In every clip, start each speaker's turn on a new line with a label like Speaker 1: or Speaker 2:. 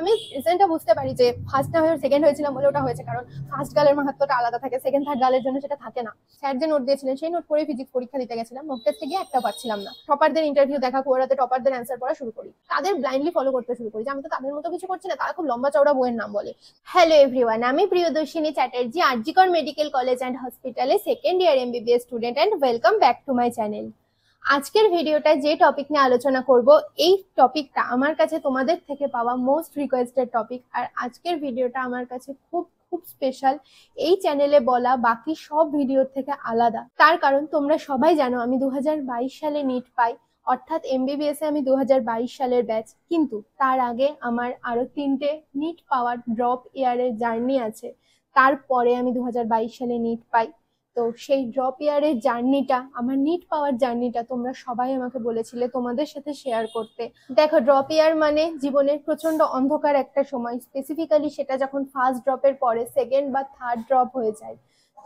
Speaker 1: আমি রিসেন্টটা বুঝতে পারি যে ফার্স্ট না হয়ে সেকেন্ড হয়েছিলাম বলে ওটা হয়েছে কারণ ফার্স্ট গালের মাহাত্মটা আলাদা থাকে সেকেন্ড থার্ড গালের জন্য সেটা থাকে না স্যার যে নোট দিয়েছিলেন সেই নোট পড়ে ফিজিক্স পরীক্ষা দিতে গেছিলাম মক টেস্টে গিয়ে একটা পাচ্ছিলাম না টপারদের ইন্টারভিউ দেখা কোয়ারাতে টপারদের অ্যান্সার পড়া শুরু করি তাদের ব্লাইন্ডলি ফলো করতে শুরু করি যে আমি তো তাদের মতো কিছু করছি না তারা খুব লম্বা চওড়া বইয়ের নাম বলে হ্যালো এভরিওয়ান আমি Priyadarshini Chatterjee RG Kar medical college and হসপিটালে second year MBBS student and welcome back to my channel আজকের ভিডিওটা যে টপিক নিয়ে আলোচনা করব এই টপিকটা আমার কাছে তোমাদের থেকে পাওয়া মোস্ট রিকোয়েস্টেড টপিক আর আজকের ভিডিওটা আমার কাছে খুব খুব স্পেশাল এই চ্যানেলে বলা বাকি সব ভিডিওর থেকে আলাদা তার কারণ তোমরা সবাই জানো আমি দু সালে নিট পাই অর্থাৎ এমবিবিএস এ আমি দু সালের ব্যাচ কিন্তু তার আগে আমার আরো তিনটে নিট পাওয়ার ড্রপ ইয়ারের জার্নি আছে তারপরে আমি দু সালে নিট পাই তো সেই ড্রপ ইয়ারের জার্নিটা আমার নিট পাওয়ার জার্নিটা তোমরা সবাই আমাকে বলেছিলে তোমাদের সাথে শেয়ার করতে দেখো ড্রপ ইয়ার মানে জীবনের প্রচন্ড অন্ধকার একটা সময় স্পেসিফিক্যালি সেটা যখন ফার্স্ট ড্রপের পরে সেকেন্ড বা থার্ড ড্রপ হয়ে যায়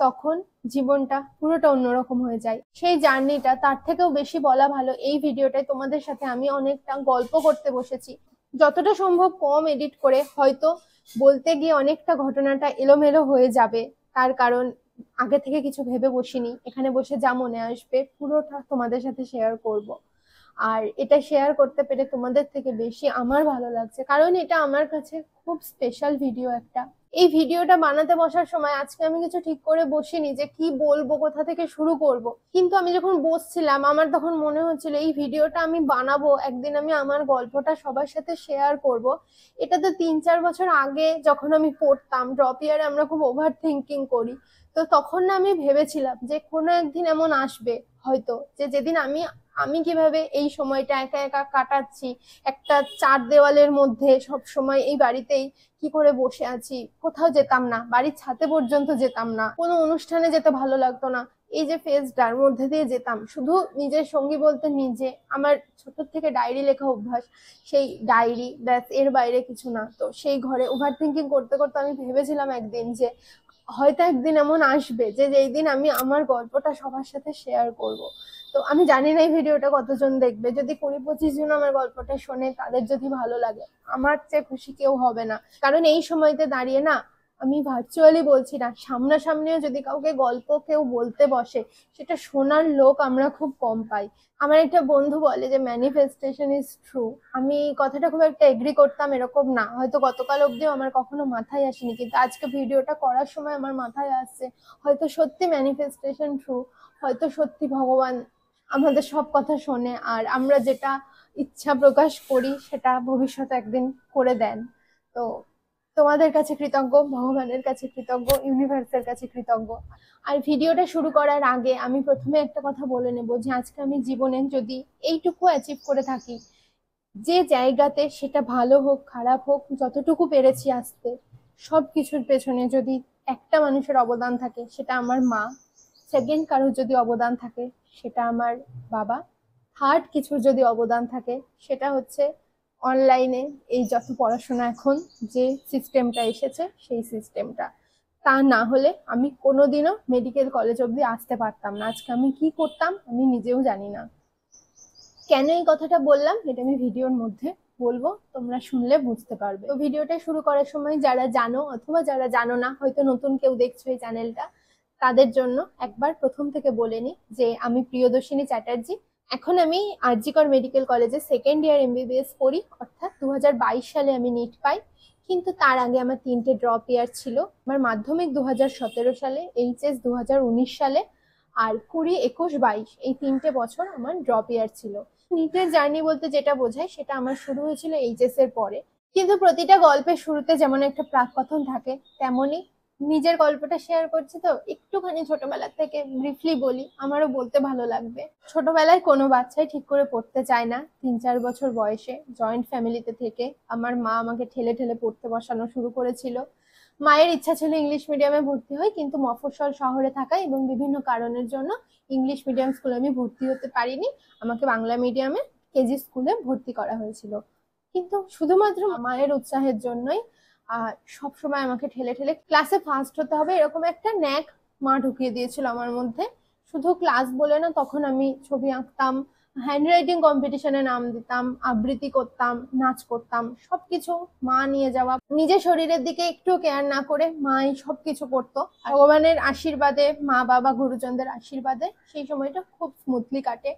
Speaker 1: তখন জীবনটা পুরোটা অন্যরকম হয়ে যায় সেই জার্নিটা তার থেকেও বেশি বলা ভালো এই ভিডিওটায় তোমাদের সাথে আমি অনেকটা গল্প করতে বসেছি যতটা সম্ভব কম এডিট করে হয়তো বলতে গিয়ে অনেকটা ঘটনাটা এলোমেলো হয়ে যাবে তার কারণ আগে থেকে কিছু ভেবে বসিনি এখানে বসে যা মনে আসবে পুরোটা তোমাদের সাথে শেয়ার করব আর এটা শেয়ার করতে পেরে তোমাদের থেকে বেশি আমার ভালো লাগছে কারণ এটা আমার কাছে খুব স্পেশাল ভিডিও একটা এই ভিডিওটা বানাতে বসার সময় আজকে আমি কিছু ঠিক করে বসিনি যে কি বলবো কোথা থেকে শুরু করব। কিন্তু আমি যখন বসছিলাম আমার তখন মনে হচ্ছিল এই ভিডিওটা আমি বানাবো একদিন আমি আমার গল্পটা সবার সাথে শেয়ার করব। এটা তো তিন চার বছর আগে যখন আমি পড়তাম ড্রপ ইয়ারে আমরা খুব ওভার থিঙ্কিং করি তো তখন না আমি ভেবেছিলাম যে কোনো একদিন এমন আসবে হয়তো যে যেদিন আমি আমি কিভাবে এই সময়টা একা একা কাটাচ্ছি একটা চার দেওয়ালের মধ্যে সব সময় এই বাড়িতেই কি করে বসে আছি কোথাও যেতাম না বাড়ির ছাতে পর্যন্ত যেতাম না কোনো অনুষ্ঠানে যেতে ভালো লাগতো না এই যে ফেজটার মধ্যে দিয়ে যেতাম শুধু নিজের সঙ্গী বলতে নিজে আমার ছোট থেকে ডায়েরি লেখা অভ্যাস সেই ডায়েরি ব্যাস এর বাইরে কিছু না তো সেই ঘরে ওভার থিঙ্কিং করতে করতে আমি ভেবেছিলাম একদিন যে হয়তো একদিন এমন আসবে যে যেই দিন আমি আমার গল্পটা সবার সাথে শেয়ার করব তো আমি জানি না এই ভিডিওটা কতজন দেখবে যদি কুড়ি পঁচিশ জন আমার গল্পটা শোনে তাদের যদি ভালো লাগে আমার চেয়ে খুশি কেউ হবে না কারণ এই সময়তে দাঁড়িয়ে না আমি ভার্চুয়ালি বলছি না সামনাসামনিও যদি কাউকে গল্প কেউ বলতে বসে সেটা শোনার লোক আমরা খুব কম পাই আমার একটা বন্ধু বলে যে ম্যানিফেস্টেশন ইজ ট্রু আমি কথাটা খুব একটা এগ্রি করতাম এরকম না হয়তো গতকাল অবধিও আমার কখনো মাথায় আসেনি কিন্তু আজকে ভিডিওটা করার সময় আমার মাথায় আসছে হয়তো সত্যি ম্যানিফেস্টেশন ট্রু হয়তো সত্যি ভগবান আমাদের সব কথা শোনে আর আমরা যেটা ইচ্ছা প্রকাশ করি সেটা ভবিষ্যতে একদিন করে দেন তো তোমাদের কাছে কৃতজ্ঞ ভগবানের কাছে কৃতজ্ঞ ইউনিভার্সের কাছে কৃতজ্ঞ আর ভিডিওটা শুরু করার আগে আমি প্রথমে একটা কথা বলে নেব যে আজকে আমি জীবনে যদি এইটুকু অ্যাচিভ করে থাকি যে জায়গাতে সেটা ভালো হোক খারাপ হোক যতটুকু পেরেছি আসতে সব কিছুর পেছনে যদি একটা মানুষের অবদান থাকে সেটা আমার মা সেকেন্ড কারোর যদি অবদান থাকে সেটা আমার বাবা থার্ড কিছুর যদি অবদান থাকে সেটা হচ্ছে অনলাইনে এই যত পড়াশোনা এখন যে সিস্টেমটা এসেছে সেই সিস্টেমটা তা না হলে আমি কোনোদিনও মেডিকেল কলেজ অবধি আসতে পারতাম না আজকে আমি কি করতাম আমি নিজেও জানি না কেন এই কথাটা বললাম এটা আমি ভিডিওর মধ্যে বলবো তোমরা শুনলে বুঝতে পারবে তো ভিডিওটা শুরু করার সময় যারা জানো অথবা যারা জানো না হয়তো নতুন কেউ দেখছো এই চ্যানেলটা তাদের জন্য একবার প্রথম থেকে বলে নিই যে আমি প্রিয়দর্শিনী চ্যাটার্জি এখন আমি আরজিকর মেডিকেল কলেজে সেকেন্ড ইয়ার এমবিবিএস পড়ি অর্থাৎ দু সালে আমি নিট পাই কিন্তু তার আগে আমার তিনটে ড্রপ ইয়ার ছিল আমার মাধ্যমিক দু সালে এইচএস দু সালে আর কুড়ি একুশ বাইশ এই তিনটে বছর আমার ড্রপ ইয়ার ছিল নিটের জার্নি বলতে যেটা বোঝায় সেটা আমার শুরু হয়েছিল এইচএস এর পরে কিন্তু প্রতিটা গল্পের শুরুতে যেমন একটা প্রাক কথন থাকে তেমনই নিজের গল্পটা শেয়ার করছি তো একটুখানি ছোটবেলার থেকে ব্রিফলি বলি আমারও বলতে ভালো লাগবে ছোটবেলায় কোনো বাচ্চাই ঠিক করে পড়তে চায় না তিন চার বছর বয়সে জয়েন্ট ফ্যামিলিতে থেকে আমার মা আমাকে ঠেলে ঠেলে পড়তে বসানো শুরু করেছিল মায়ের ইচ্ছা ছিল ইংলিশ মিডিয়ামে ভর্তি হই কিন্তু মফস্বল শহরে থাকা এবং বিভিন্ন কারণের জন্য ইংলিশ মিডিয়াম স্কুলে আমি ভর্তি হতে পারিনি আমাকে বাংলা মিডিয়ামে কেজি স্কুলে ভর্তি করা হয়েছিল কিন্তু শুধুমাত্র মায়ের উৎসাহের জন্যই আর সবসময় আমাকে ঠেলে ঠেলে ক্লাসে ফার্স্ট হতে হবে এরকম একটা ন্যাক মা ঢুকিয়ে দিয়েছিল আমার মধ্যে শুধু ক্লাস বলে না তখন আমি ছবি আঁকতাম হ্যান্ডরাইটিং কম্পিটিশনে নাম দিতাম আবৃত্তি করতাম নাচ করতাম সবকিছু মা নিয়ে যাওয়া নিজের শরীরের দিকে একটু কেয়ার না করে মাই সবকিছু করতো ভগবানের আশীর্বাদে মা বাবা গুরুজনদের আশীর্বাদে সেই সময়টা খুব স্মুথলি কাটে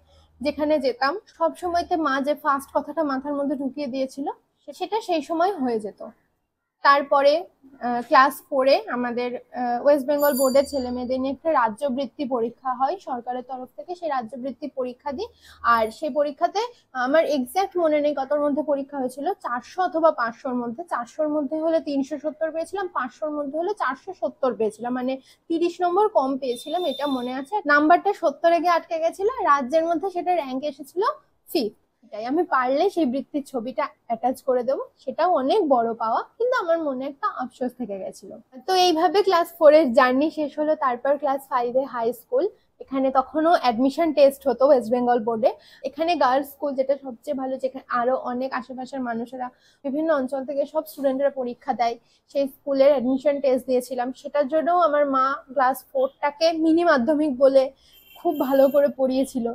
Speaker 1: যেখানে যেতাম সব সময়তে মা যে ফার্স্ট কথাটা মাথার মধ্যে ঢুকিয়ে দিয়েছিল সেটা সেই সময় হয়ে যেত তারপরে ক্লাস ফোরে আমাদের ওয়েস্ট বেঙ্গল বোর্ডের ছেলে মেয়েদের নিয়ে একটা রাজ্য বৃত্তি পরীক্ষা হয় সরকারের তরফ থেকে সেই রাজ্য বৃত্তি পরীক্ষা দিই আর সেই পরীক্ষাতে আমার এক্স্যাক্ট মনে নেই কতর মধ্যে পরীক্ষা হয়েছিল চারশো অথবা পাঁচশোর মধ্যে চারশোর মধ্যে হলে তিনশো সত্তর পেয়েছিলাম পাঁচশোর মধ্যে হলে চারশো সত্তর পেয়েছিলাম মানে তিরিশ নম্বর কম পেয়েছিলাম এটা মনে আছে নাম্বারটা সত্তরে গিয়ে আটকে গেছিল রাজ্যের মধ্যে সেটা র্যাঙ্ক এসেছিল ফিফথ বৃত্তিটাই আমি পারলে সেই বৃত্তির ছবিটা অ্যাটাচ করে দেবো সেটাও অনেক বড় পাওয়া কিন্তু আমার মনে একটা আফসোস থেকে গেছিল তো এইভাবে ক্লাস ফোরের জার্নি শেষ হলো তারপর ক্লাস ফাইভে হাই স্কুল এখানে তখনও অ্যাডমিশন টেস্ট হতো ওয়েস্ট বেঙ্গল বোর্ডে এখানে গার্লস স্কুল যেটা সবচেয়ে ভালো যেখানে আরও অনেক আশেপাশের মানুষেরা বিভিন্ন অঞ্চল থেকে সব স্টুডেন্টরা পরীক্ষা দেয় সেই স্কুলের অ্যাডমিশন টেস্ট দিয়েছিলাম সেটার জন্যও আমার মা ক্লাস ফোরটাকে মিনি মাধ্যমিক বলে খুব ভালো করে পড়িয়েছিল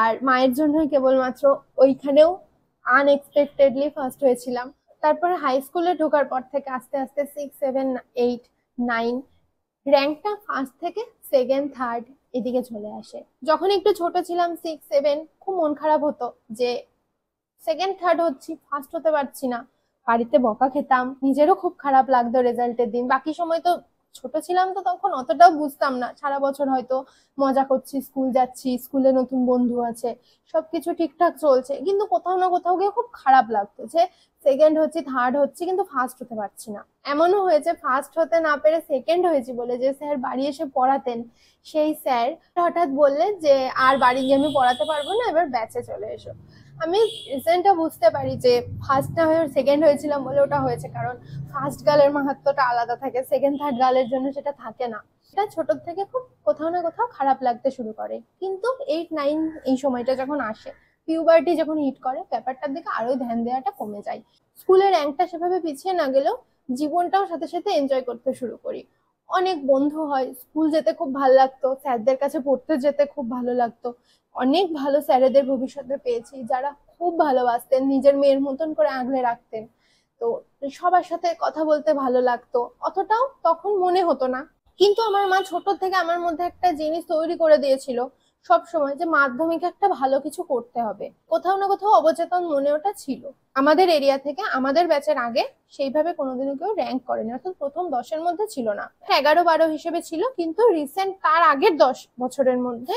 Speaker 1: আর মায়ের জন্যই কেবলমাত্র ওইখানেও আনএক্সপেক্টেডলি ফার্স্ট হয়েছিলাম তারপরে হাই স্কুলে ঢোকার পর থেকে আস্তে আস্তে সিক্স সেভেন এইট নাইন র্যাঙ্কটা ফার্স্ট থেকে সেকেন্ড থার্ড এদিকে চলে আসে যখন একটু ছোট ছিলাম সিক্স সেভেন খুব মন খারাপ হতো যে সেকেন্ড থার্ড হচ্ছি ফার্স্ট হতে পারছি না বাড়িতে বকা খেতাম নিজেরও খুব খারাপ লাগতো রেজাল্টের দিন বাকি সময় তো ছোট ছিলাম তো তখন অতটাও বুঝতাম না সারা বছর হয়তো মজা করছি স্কুল যাচ্ছি স্কুলে নতুন বন্ধু আছে সবকিছু ঠিকঠাক চলছে কিন্তু কোথাও না কোথাও গিয়ে খুব খারাপ লাগতো যে সেকেন্ড হচ্ছি থার্ড হচ্ছি কিন্তু ফার্স্ট হতে পারছি না এমনও হয়েছে ফার্স্ট হতে না পেরে সেকেন্ড হয়েছি বলে যে স্যার বাড়ি এসে পড়াতেন সেই স্যার হঠাৎ বললেন যে আর বাড়ি গিয়ে আমি পড়াতে পারবো না এবার ব্যাচে চলে এসো আমি রিসেন্টটা বুঝতে পারি যে ফার্স্ট না হয়ে সেকেন্ড হয়েছিলাম বলে ওটা হয়েছে কারণ ফার্স্ট গালের মাহাত্মটা আলাদা থাকে সেকেন্ড থার্ড গালের জন্য সেটা থাকে না এটা ছোট থেকে খুব কোথাও না কোথাও খারাপ লাগতে শুরু করে কিন্তু এইট নাইন এই সময়টা যখন আসে পিউবার্টি যখন হিট করে ব্যাপারটার দিকে আরোই ধ্যান দেওয়াটা কমে যায় স্কুলের র্যাঙ্কটা সেভাবে পিছিয়ে না গেলেও জীবনটাও সাথে সাথে এনজয় করতে শুরু করি অনেক বন্ধু হয় স্কুল যেতে খুব ভালো লাগতো স্যারদের কাছে পড়তে যেতে খুব ভালো লাগতো অনেক ভালো স্যারেদের ভবিষ্যতে পেয়েছি যারা খুব ভালোবাসতেন নিজের মেয়ের মতন করে আগলে রাখতেন তো সবার সাথে কথা বলতে ভালো লাগতো অতটাও তখন মনে হতো না কিন্তু আমার মা ছোট থেকে আমার মধ্যে একটা জিনিস তৈরি করে দিয়েছিল সব সময় যে মাধ্যমিক একটা ভালো কিছু করতে হবে কোথাও না কোথাও অবচেতন মনে ওটা ছিল আমাদের এরিয়া থেকে আমাদের ব্যাচের আগে সেইভাবে কোনোদিনও কেউ র্যাঙ্ক করেনি অর্থাৎ প্রথম দশের মধ্যে ছিল না এগারো বারো হিসেবে ছিল কিন্তু রিসেন্ট তার আগের দশ বছরের মধ্যে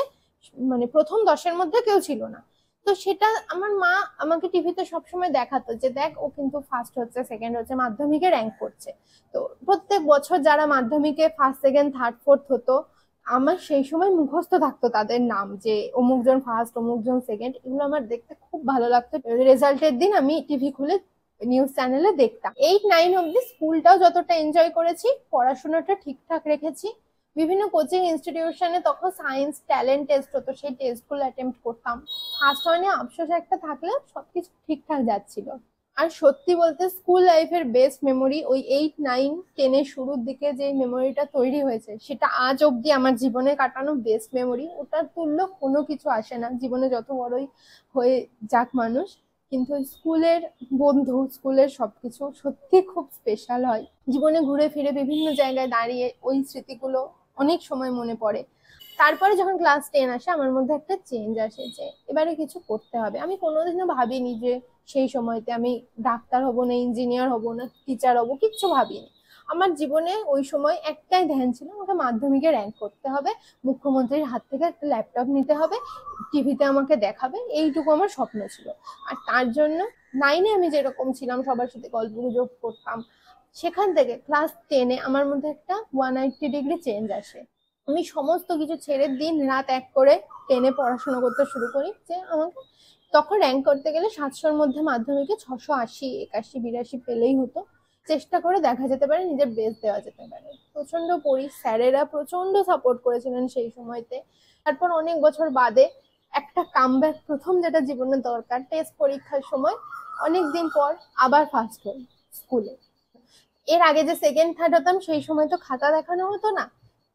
Speaker 1: মানে প্রথম দশের মধ্যে কেউ ছিল না তো সেটা আমার মা আমাকে টিভিতে সবসময় দেখাতো যে দেখ ও কিন্তু ফার্স্ট হচ্ছে সেকেন্ড হচ্ছে মাধ্যমিকে র্যাঙ্ক করছে তো প্রত্যেক বছর যারা মাধ্যমিকে ফার্স্ট সেকেন্ড থার্ড ফোর্থ হতো আমার সেই সময় মুখস্থ থাকতো তাদের নাম যে অমুকজন ফার্স্ট অমুকজন সেকেন্ড এগুলো আমার দেখতে খুব ভালো লাগতো রেজাল্টের দিন আমি টিভি খুলে নিউজ চ্যানেলে দেখতাম এইট নাইন অব্দি স্কুলটাও যতটা এনজয় করেছি পড়াশোনাটা ঠিকঠাক রেখেছি বিভিন্ন কোচিং ইনস্টিটিউশনে তখন সায়েন্স ট্যালেন্ট টেস্ট হতো সেই টেস্টগুলো অ্যাটেম্প্ট করতাম ফার্স্ট ওয়ানে আফসোস একটা থাকলে সবকিছু ঠিকঠাক যাচ্ছিল আর সত্যি বলতে স্কুল লাইফের বেস্ট মেমোরি ওই এইট নাইন টেনের শুরুর দিকে যে মেমোরিটা তৈরি হয়েছে সেটা আজ অবধি আমার জীবনে কাটানো বেস্ট মেমোরি ওটার তুল্য কোনো কিছু আসে না জীবনে যত বড়ই হয়ে যাক মানুষ কিন্তু স্কুলের বন্ধু স্কুলের সবকিছু সত্যি খুব স্পেশাল হয় জীবনে ঘুরে ফিরে বিভিন্ন জায়গায় দাঁড়িয়ে ওই স্মৃতিগুলো অনেক সময় মনে পড়ে তারপরে যখন ক্লাস টেন আসে আমার মধ্যে একটা চেঞ্জ আসে যে এবারে কিছু করতে হবে আমি কোনোদিনও ভাবিনি যে সেই সময়তে আমি ডাক্তার হব না ইঞ্জিনিয়ার হব না টিচার হব কিচ্ছু ভাবিনি আমার জীবনে ওই সময় একটাই ধ্যান ছিল আমাকে মাধ্যমিকে র্যাঙ্ক করতে হবে মুখ্যমন্ত্রীর হাত থেকে একটা ল্যাপটপ নিতে হবে টিভিতে আমাকে দেখাবে এইটুকু আমার স্বপ্ন ছিল আর তার জন্য নাইনে আমি যেরকম ছিলাম সবার সাথে গল্প গুজব করতাম সেখান থেকে ক্লাস টেনে আমার মধ্যে একটা ওয়ান এইটটি ডিগ্রি চেঞ্জ আসে আমি সমস্ত কিছু ছেড়ে দিন রাত এক করে টেনে পড়াশোনা করতে শুরু করি যে আমাকে তখন র্যাঙ্ক করতে গেলে সাতশোর মধ্যে মাধ্যমিকে ছশো আশি একাশি বিরাশি পেলেই হতো চেষ্টা করে দেখা যেতে পারে নিজের বেস্ট দেওয়া যেতে পারে প্রচন্ড পড়ি স্যারেরা প্রচন্ড সাপোর্ট করেছিলেন সেই সময়তে তারপর অনেক বছর বাদে একটা কামব্যাক প্রথম যেটা জীবনে দরকার টেস্ট পরীক্ষার সময় অনেক দিন পর আবার ফার্স্ট হই স্কুলে এর আগে যে সেকেন্ড থার্ড হতাম সেই সময় তো খাতা দেখানো হতো না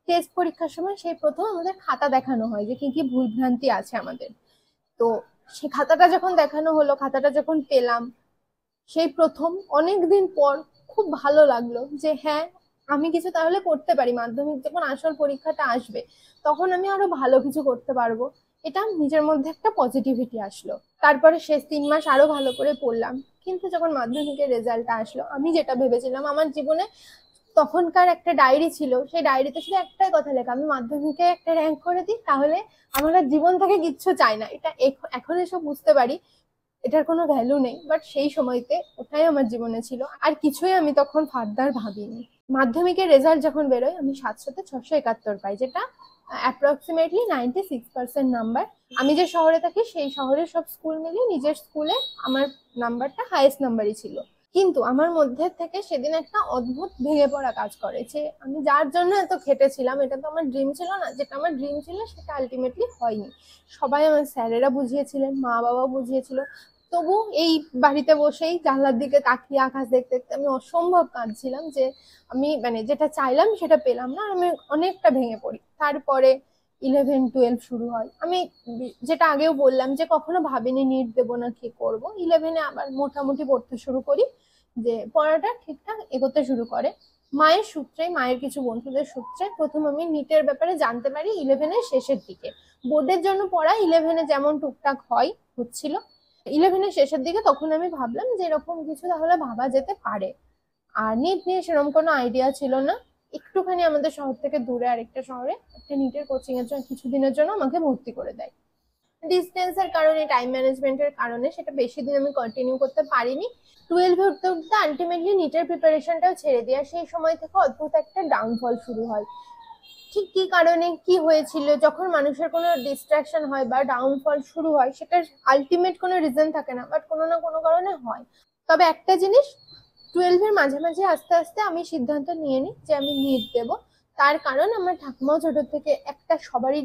Speaker 1: টেস্ট পরীক্ষার সময় সেই প্রথম আমাদের খাতা দেখানো হয় যে কি কি ভুলভ্রান্তি আছে আমাদের তো সে খাতাটা যখন দেখানো হলো খাতাটা যখন পেলাম সেই প্রথম অনেক দিন পর খুব ভালো লাগলো যে হ্যাঁ আমি কিছু তাহলে করতে পারি মাধ্যমিক যখন আসল পরীক্ষাটা আসবে তখন আমি আরো ভালো কিছু করতে পারবো এটা নিজের মধ্যে একটা পজিটিভিটি আসলো তারপরে শেষ তিন মাস আরো ভালো করে পড়লাম কিন্তু যখন মাধ্যমিকের রেজাল্টটা আসলো আমি যেটা ভেবেছিলাম আমার জীবনে তখনকার একটা ডায়েরি ছিল সেই ডায়েরিতে শুধু একটাই কথা লেখা আমি মাধ্যমিকে একটা র্যাঙ্ক করে দিই তাহলে আমার জীবন থেকে কিচ্ছু চাই না এটা এখন এসব বুঝতে পারি এটার কোনো ভ্যালু নেই বাট সেই সময়তে ওটাই আমার জীবনে ছিল আর কিছুই আমি তখন ফার্দার ভাবিনি মাধ্যমিকের রেজাল্ট যখন বেরোয় আমি সাতশোতে ছশো একাত্তর পাই যেটা approximately ninety six percent number আমি যে শহরে থাকি সেই শহরের সব স্কুল মিলিয়ে নিজের স্কুলে আমার নাম্বারটা হায়েস্ট নাম্বারই ছিল কিন্তু আমার মধ্যে থেকে সেদিন একটা অদ্ভুত ভেঙে পড়া কাজ করে যে আমি যার জন্য এত খেটেছিলাম এটা তো আমার ড্রিম ছিল না যেটা আমার ড্রিম ছিল সেটা আলটিমেটলি হয়নি সবাই আমার স্যারেরা বুঝিয়েছিলেন মা বাবা বুঝিয়েছিল তবু এই বাড়িতে বসেই জানলার দিকে তাকিয়ে আকাশ দেখতে দেখতে আমি অসম্ভব কাঁদছিলাম যে আমি মানে যেটা চাইলাম সেটা পেলাম না আমি অনেকটা ভেঙে পড়ি তারপরে ইলেভেন টুয়েলভ শুরু হয় আমি যেটা আগেও বললাম যে কখনো ভাবিনি নিট দেবো না কি করব ইলেভেনে আবার মোটামুটি পড়তে শুরু করি যে পড়াটা ঠিকঠাক এগোতে শুরু করে মায়ের সূত্রে মায়ের কিছু বন্ধুদের সূত্রে প্রথম আমি নিটের ব্যাপারে জানতে পারি ইলেভেনের শেষের দিকে বোর্ডের জন্য পড়া ইলেভেনে যেমন টুকটাক হয় হচ্ছিল ইলেভেনের শেষের দিকে তখন আমি ভাবলাম যে এরকম কিছু তাহলে ভাবা যেতে পারে আর নিট নিয়ে সেরকম কোনো আইডিয়া ছিল না একটুখানি আমাদের শহর থেকে দূরে আরেকটা শহরে একটা নিটের কোচিং এর জন্য কিছুদিনের জন্য আমাকে ভর্তি করে দেয় ডিস্টেন্সের কারণে টাইম ম্যানেজমেন্টের কারণে সেটা বেশি দিন আমি কন্টিনিউ করতে পারিনি টুয়েলভে উঠতে উঠতে আলটিমেটলি নিটের প্রিপারেশনটাও ছেড়ে দিয়ে সেই সময় থেকে অদ্ভুত একটা ডাউনফল শুরু হয় ঠিক কি কারণে কি হয়েছিল যখন মানুষের কোনো ডিস্ট্রাকশন হয় বা ডাউনফল শুরু হয় সেটার আলটিমেট কোনো রিজন থাকে না বাট কোনো না কোনো কারণে হয় তবে একটা জিনিস টুয়েলভের মাঝে মাঝে আস্তে আস্তে আমি সিদ্ধান্ত নিয়ে নিই যে আমি নিট দেবো তার কারণ আমার ঠাকুমাও ছোট থেকে একটা সবারই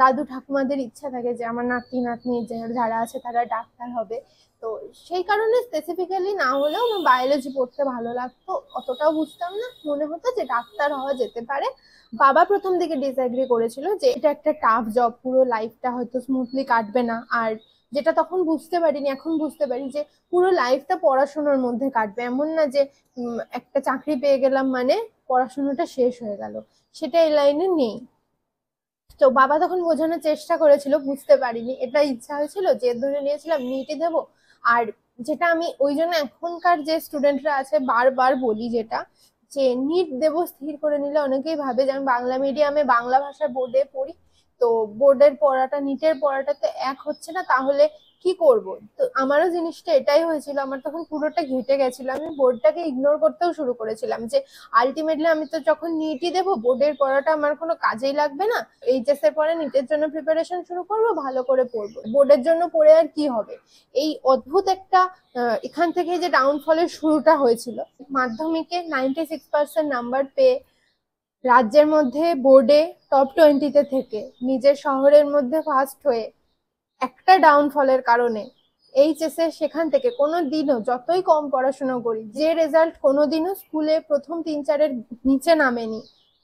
Speaker 1: দাদু ঠাকুমাদের ইচ্ছা থাকে যে আমার নাতি নাতনি যারা আছে তারা ডাক্তার হবে তো সেই কারণে স্পেসিফিক্যালি না হলেও আমার বায়োলজি পড়তে ভালো লাগতো অতটাও বুঝতাম না মনে হতো যে ডাক্তার হওয়া যেতে পারে বাবা প্রথম দিকে ডিসঅ্যাগ্রি করেছিল যে এটা একটা টাফ জব পুরো লাইফটা হয়তো স্মুথলি কাটবে না আর যেটা তখন বুঝতে পারিনি এখন বুঝতে পারি যে পুরো লাইফটা পড়াশোনার মধ্যে কাটবে এমন না যে একটা চাকরি পেয়ে গেলাম মানে পড়াশোনাটা শেষ হয়ে গেল সেটা এই লাইনে নেই তো বাবা তখন বোঝানোর চেষ্টা করেছিল বুঝতে পারিনি এটা ইচ্ছা হয়েছিল যে ধরে নিয়েছিলাম নিটে দেব আর যেটা আমি ওই জন্য এখনকার যে স্টুডেন্টরা আছে বারবার বলি যেটা যে নিট দেব স্থির করে নিলে অনেকেই ভাবে যে আমি বাংলা মিডিয়ামে বাংলা ভাষা বোর্ডে পড়ি তো বোর্ডের পড়াটা নিটের পড়াটা তো এক হচ্ছে না তাহলে কি করব তো আমারও জিনিসটা এটাই হয়েছিল আমার তখন পুরোটা ঘেটে গেছিল আমি বোর্ডটাকে ইগনোর করতেও শুরু করেছিলাম যে আলটিমেটলি আমি তো যখন নিটই দেবো বোর্ডের পড়াটা আমার কোনো কাজেই লাগবে না এইচএস এর পরে নিটের জন্য প্রিপারেশন শুরু করব ভালো করে পড়বো বোর্ডের জন্য পড়ে আর কি হবে এই অদ্ভুত একটা এখান থেকে যে ডাউনফলের শুরুটা হয়েছিল মাধ্যমিকে নাইনটি সিক্স পার্সেন্ট নাম্বার পেয়ে রাজ্যের মধ্যে বোর্ডে টপ টোয়েন্টিতে থেকে নিজের শহরের মধ্যে ফার্স্ট হয়ে একটা ডাউনফলের কারণে এইচএসে সেখান থেকে কোনো দিনও যতই কম পড়াশুনো করি যে রেজাল্ট কোনো দিনও স্কুলে প্রথম তিন চারের নিচে নামেনি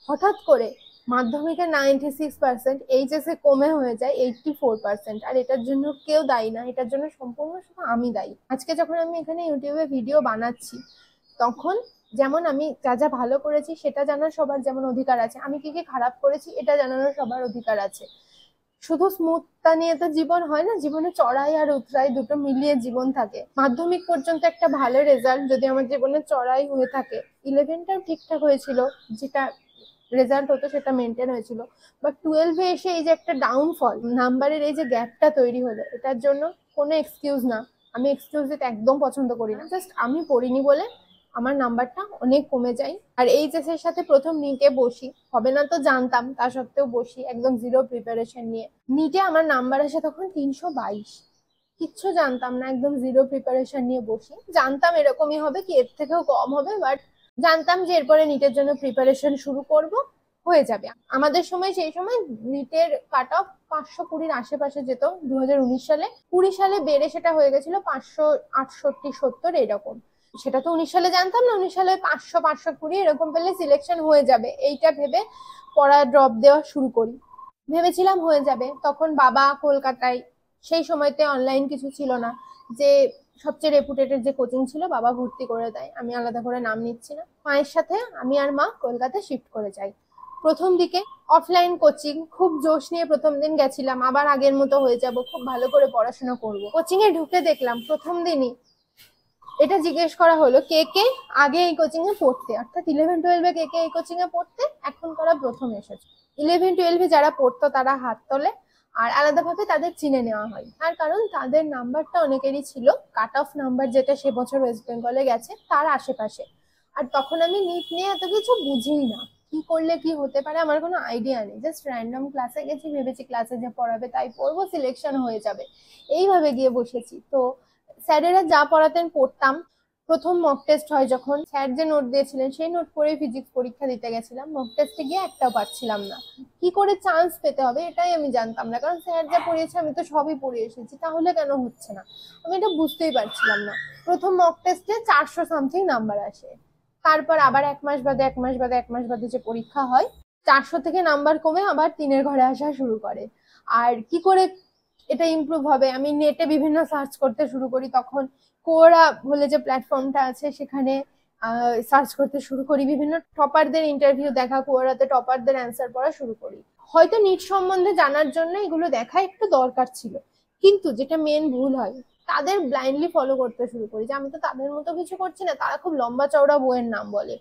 Speaker 1: হঠাৎ করে মাধ্যমিকে নাইনটি সিক্স পার্সেন্ট এইচএসে কমে হয়ে যায় এইটটি ফোর পার্সেন্ট আর এটার জন্য কেউ দায়ী না এটার জন্য সম্পূর্ণ শুধু আমি দায়ী আজকে যখন আমি এখানে ইউটিউবে ভিডিও বানাচ্ছি তখন যেমন আমি যা যা ভালো করেছি সেটা জানার সবার যেমন অধিকার আছে আমি কি কি খারাপ করেছি এটা জানানোর সবার অধিকার আছে শুধু স্মুথতা নিয়ে তো জীবন হয় না জীবনে চড়াই আর উতরাই দুটো মিলিয়ে জীবন থাকে মাধ্যমিক পর্যন্ত একটা ভালো রেজাল্ট যদি আমার জীবনে চড়াই হয়ে থাকে ইলেভেনটাও ঠিকঠাক হয়েছিল যেটা রেজাল্ট হতো সেটা মেনটেন হয়েছিল বাট টুয়েলভে এসে এই যে একটা ডাউনফল নাম্বারের এই যে গ্যাপটা তৈরি হলো এটার জন্য কোনো এক্সকিউজ না আমি এক্সকিউজ দিতে একদম পছন্দ করি না জাস্ট আমি পড়িনি বলে আমার নাম্বারটা অনেক কমে যায় আর এইচএস এর সাথে প্রথম নিটে বসি হবে না তো জানতাম তা সত্ত্বেও বসি একদম জিরো প্রিপারেশন নিয়ে নিটে আমার নাম্বার আসে তখন তিনশো বাইশ কিচ্ছু জানতাম না একদম জিরো প্রিপারেশন নিয়ে বসি জানতাম এরকমই হবে কি এর থেকেও কম হবে বাট জানতাম যে এরপরে নিটের জন্য প্রিপারেশন শুরু করব হয়ে যাবে আমাদের সময় সেই সময় নিটের কাট অফ পাঁচশো কুড়ির আশেপাশে যেত দু সালে কুড়ি সালে বেড়ে সেটা হয়ে গেছিল পাঁচশো আটষট্টি সত্তর এরকম সেটা তো উনিশ সালে জানতাম না উনিশ সালে পাঁচশো পাঁচশো কুড়ি এরকম পেলে সিলেকশন হয়ে যাবে এইটা ভেবে পড়া ড্রপ দেওয়া শুরু করি ভেবেছিলাম হয়ে যাবে তখন বাবা কলকাতায় সেই সময়তে অনলাইন কিছু ছিল না যে সবচেয়ে রেপুটেটেড যে কোচিং ছিল বাবা ভর্তি করে দেয় আমি আলাদা করে নাম নিচ্ছি না মায়ের সাথে আমি আর মা কলকাতায় শিফট করে যাই প্রথম দিকে অফলাইন কোচিং খুব জোশ নিয়ে প্রথম দিন গেছিলাম আবার আগের মতো হয়ে যাব খুব ভালো করে পড়াশোনা করব কোচিং এ ঢুকে দেখলাম প্রথম দিনই এটা জিজ্ঞেস করা হলো কে কে আগে এই কোচিং এ পড়তে অর্থাৎ ইলেভেন টুয়েলভে কে কে এই কোচিং এ পড়তে এখন করা প্রথম এসেছে ইলেভেন টুয়েলভে যারা পড়তো তারা হাত তোলে আর আলাদাভাবে তাদের চিনে নেওয়া হয় তার কারণ তাদের নাম্বারটা অনেকেরই ছিল কাট অফ নাম্বার যেটা সে বছর ওয়েস্ট বেঙ্গলে গেছে তার আশেপাশে আর তখন আমি নিট নিয়ে এত কিছু বুঝি না কি করলে কি হতে পারে আমার কোনো আইডিয়া নেই জাস্ট র্যান্ডম ক্লাসে গেছি ভেবেছি ক্লাসে যে পড়াবে তাই পড়বো সিলেকশন হয়ে যাবে এইভাবে গিয়ে বসেছি তো স্যারেরা যা পড়াতেন পড়তাম প্রথম মক টেস্ট হয় যখন স্যার যে নোট দিয়েছিলেন সেই নোট পড়ে ফিজিক্স পরীক্ষা দিতে গেছিলাম মক টেস্টে গিয়ে একটাও পাচ্ছিলাম না কি করে চান্স পেতে হবে এটাই আমি জানতাম না কারণ স্যার যা পড়িয়েছে আমি তো সবই পড়িয়ে এসেছি তাহলে কেন হচ্ছে না আমি এটা বুঝতেই পারছিলাম না প্রথম মক টেস্টে চারশো সামথিং নাম্বার আসে তারপর আবার এক মাস বাদে এক মাস বাদে এক মাস বাদে যে পরীক্ষা হয় চারশো থেকে নাম্বার কমে আবার তিনের ঘরে আসা শুরু করে আর কি করে এটা ইম্প্রুভ হবে আমি নেটে বিভিন্ন সার্চ করতে শুরু করি তখন কোরা বলে যে প্ল্যাটফর্মটা আছে সেখানে সার্চ করতে শুরু করি বিভিন্ন টপারদের ইন্টারভিউ দেখা কোয়ারাতে টপারদের অ্যান্সার পড়া শুরু করি হয়তো নিট সম্বন্ধে জানার জন্য এগুলো দেখা একটু দরকার ছিল কিন্তু যেটা মেন ভুল হয় তাদের ব্লাইন্ডলি ফলো করতে শুরু করি যে আমি তো তাদের মতো কিছু করছি না তারা খুব লম্বা চওড়া বইয়ের নাম বলে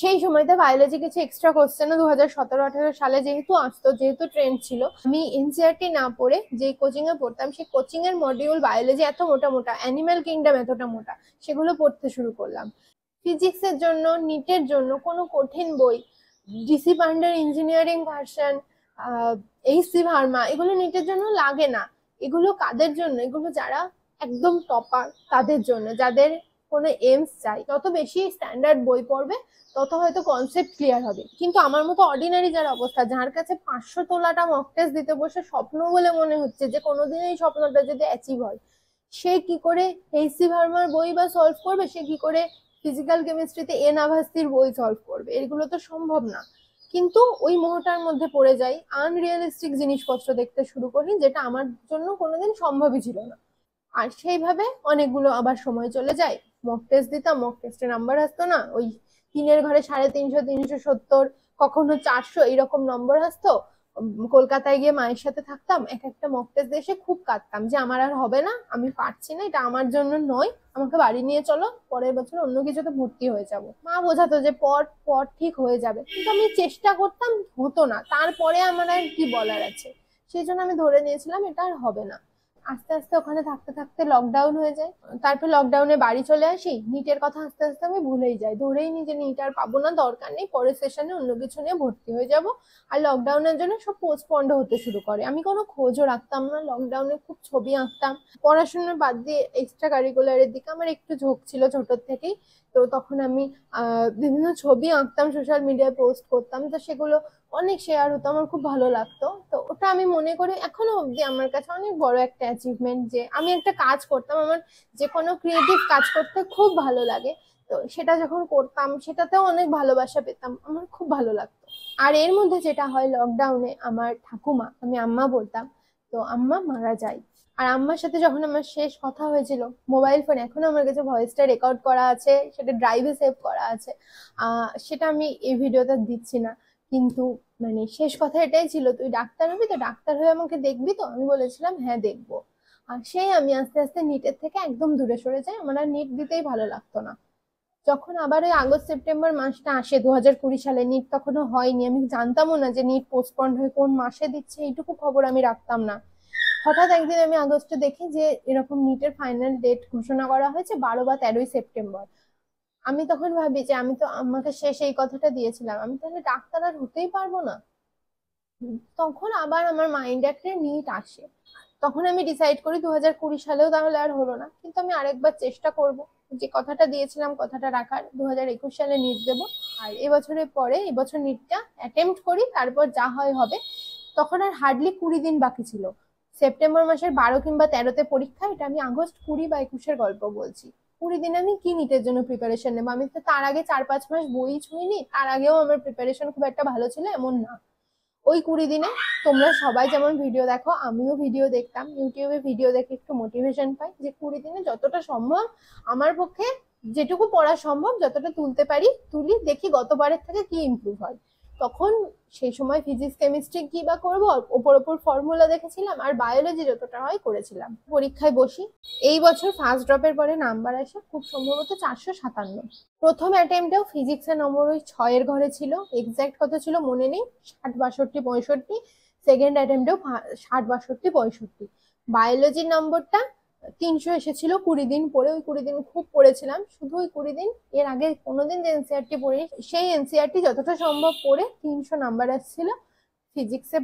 Speaker 1: সেই সময়তে বায়োলজি কিছু এক্সট্রা না দু হাজার সতেরো আঠারো সালে যেহেতু আসতো যেহেতু ট্রেন্ড ছিল আমি এনসিআরটি না পড়ে যে কোচিংয়ে পড়তাম সেই কোচিংয়ের মডিউল বায়োলজি এত মোটা মোটা অ্যানিম্যাল কিংডম এতটা মোটা সেগুলো পড়তে শুরু করলাম ফিজিক্সের জন্য নিটের জন্য কোনো কঠিন বই ডিসি পান্ডার engineering version H C Verma এগুলো নিটের জন্য লাগে না এগুলো কাদের জন্য এগুলো যারা একদম টপার তাদের জন্য যাদের কোনো এমস চাই যত বেশি স্ট্যান্ডার্ড বই পড়বে তত হয়তো কনসেপ্ট ক্লিয়ার হবে কিন্তু আমার মতো অর্ডিনারি যার অবস্থা যার কাছে পাঁচশো তোলাটা মক টেস্ট দিতে বসে স্বপ্ন বলে মনে হচ্ছে যে কোনোদিন এই স্বপ্নটা যদি অ্যাচিভ হয় সে কি করে এইসি ভার্মার বই বা সলভ করবে সে কি করে ফিজিক্যাল কেমিস্ট্রিতে এন আভাস্তির বই সলভ করবে এগুলো তো সম্ভব না কিন্তু ওই মোহটার মধ্যে পড়ে যাই আনরিয়ালিস্টিক জিনিসপত্র দেখতে শুরু করি যেটা আমার জন্য কোনোদিন সম্ভবই ছিল না আর সেইভাবে অনেকগুলো আবার সময় চলে যায় মক টেস্ট দিতাম মক টেস্টের নাম্বার আসতো না ওই তিনের ঘরে সাড়ে তিনশো তিনশো সত্তর কখনো চারশো এইরকম নম্বর আসতো কলকাতায় গিয়ে মায়ের সাথে থাকতাম এক একটা মক টেস্ট দিয়ে খুব কাঁদতাম যে আমার আর হবে না আমি পারছি না এটা আমার জন্য নয় আমাকে বাড়ি নিয়ে চলো পরের বছর অন্য কিছুতে ভর্তি হয়ে যাব মা বোঝাতো যে পর পর ঠিক হয়ে যাবে কিন্তু আমি চেষ্টা করতাম হতো না তারপরে আমার আর কি বলার আছে সেই জন্য আমি ধরে নিয়েছিলাম এটা আর হবে না আস্তে আস্তে ওখানে থাকতে থাকতে লকডাউন হয়ে যায় তারপর লকডাউনে বাড়ি চলে আসি নিটের কথা আস্তে আস্তে আমি ভুলেই যাই ধরেই নিজে নিট আর পাবো না দরকার নেই পরের সেশনে অন্য কিছু নিয়ে ভর্তি হয়ে যাব আর লকডাউনের জন্য সব পোস্টপন্ড হতে শুরু করে আমি কোনো খোঁজও রাখতাম না লকডাউনে খুব ছবি আঁকতাম পড়াশোনার বাদ দিয়ে এক্সট্রা কারিকুলারের দিকে আমার একটু ঝোঁক ছিল ছোটোর থেকেই তো তখন আমি বিভিন্ন ছবি আঁকতাম সোশ্যাল মিডিয়ায় পোস্ট করতাম তো সেগুলো অনেক শেয়ার হতো আমার খুব ভালো লাগতো তো ওটা আমি মনে করি এখনো অব্দি আমার কাছে অনেক বড় একটা অ্যাচিভমেন্ট যে আমি একটা কাজ করতাম আমার যে কোনো ক্রিয়েটিভ কাজ করতে খুব ভালো লাগে তো সেটা যখন করতাম সেটাতেও অনেক ভালোবাসা পেতাম আমার খুব ভালো লাগতো আর এর মধ্যে যেটা হয় লকডাউনে আমার ঠাকুমা আমি আম্মা বলতাম তো আম্মা মারা যায় আর আম্মার সাথে যখন আমার শেষ কথা হয়েছিল মোবাইল ফোন এখনো আমার কাছে ভয়েসটা রেকর্ড করা আছে সেটা ড্রাইভে সেভ করা আছে সেটা আমি এই ভিডিওটা দিচ্ছি না কিন্তু মানে শেষ কথা এটাই ছিল তুই ডাক্তার হবি তো ডাক্তার হয়ে আমাকে দেখবি তো আমি বলেছিলাম হ্যাঁ দেখবো আর সেই আমি আস্তে আস্তে নিটের থেকে একদম দূরে সরে যাই আমার আর নিট দিতেই ভালো লাগতো না যখন আবার ওই আগস্ট সেপ্টেম্বর মাসটা আসে দু হাজার কুড়ি সালে নিট তখনও হয়নি আমি জানতামও না যে নিট পোস্টপন্ড হয়ে কোন মাসে দিচ্ছে এইটুকু খবর আমি রাখতাম না হঠাৎ একদিন আমি আগস্টে দেখি যে এরকম নিটের ফাইনাল ডেট ঘোষণা করা হয়েছে বারো বা তেরোই সেপ্টেম্বর আমি তখন ভাবি যে আমি তো আমাকে সে সেই কথাটা দিয়েছিলাম আমি তাহলে ডাক্তার আর হতেই পারবো না তখন আবার আমার মাইন্ড একটা নিট আসে তখন আমি ডিসাইড করি দু হাজার কুড়ি সালেও তাহলে আর হলো না কিন্তু আমি আরেকবার চেষ্টা করব যে কথাটা দিয়েছিলাম কথাটা রাখার দু হাজার একুশ সালে নিট দেবো আর এবছরের পরে এবছর নিটটা অ্যাটেম্প্ট করি তারপর যা হয় হবে তখন আর হার্ডলি কুড়ি দিন বাকি ছিল সেপ্টেম্বর মাসের বারো কিংবা তেরোতে পরীক্ষা এটা আমি আগস্ট কুড়ি বা একুশের গল্প বলছি কুড়ি দিন আমি কি নিটের জন্য প্রিপারেশন নেবো আমি তো তার আগে চার পাঁচ মাস বই ছুঁইনি তার আগেও আমার প্রিপারেশন খুব একটা ভালো ছিল এমন না ওই কুড়ি দিনে তোমরা সবাই যেমন ভিডিও দেখো আমিও ভিডিও দেখতাম ইউটিউবে ভিডিও দেখে একটু মোটিভেশন পাই যে কুড়ি দিনে যতটা সম্ভব আমার পক্ষে যেটুকু পড়া সম্ভব যতটা তুলতে পারি তুলি দেখি গতবারের থেকে কি ইম্প্রুভ হয় তখন সেই সময় ফিজিক্স কেমিস্ট্রি কি বা করব ওপর ওপর ফর্মুলা দেখেছিলাম আর বায়োলজি যতটা হয় করেছিলাম পরীক্ষায় বসি এই বছর ফার্স্ট ড্রপের পরে নাম্বার আসে খুব সম্ভবত চারশো সাতান্ন প্রথম অ্যাটেম্পটেও ফিজিক্সের নম্বর ওই ছয়ের ঘরে ছিল এক্স্যাক্ট কত ছিল মনে নেই ষাট বাষট্টি পঁয়ষট্টি সেকেন্ড অ্যাটেম্পটেও ষাট বাষট্টি পঁয়ষট্টি বায়োলজির নম্বরটা তিনশো এসেছিল কুড়ি দিন পরে ওই কুড়ি দিন খুব পড়েছিলাম শুধু ওই কুড়ি দিন এর আগে কোনোদিন যে এনসিআরটি পড়ি সেই এনসিআরটি যতটা সম্ভব পড়ে তিনশো নাম্বার আসছিল ফিজিক্সে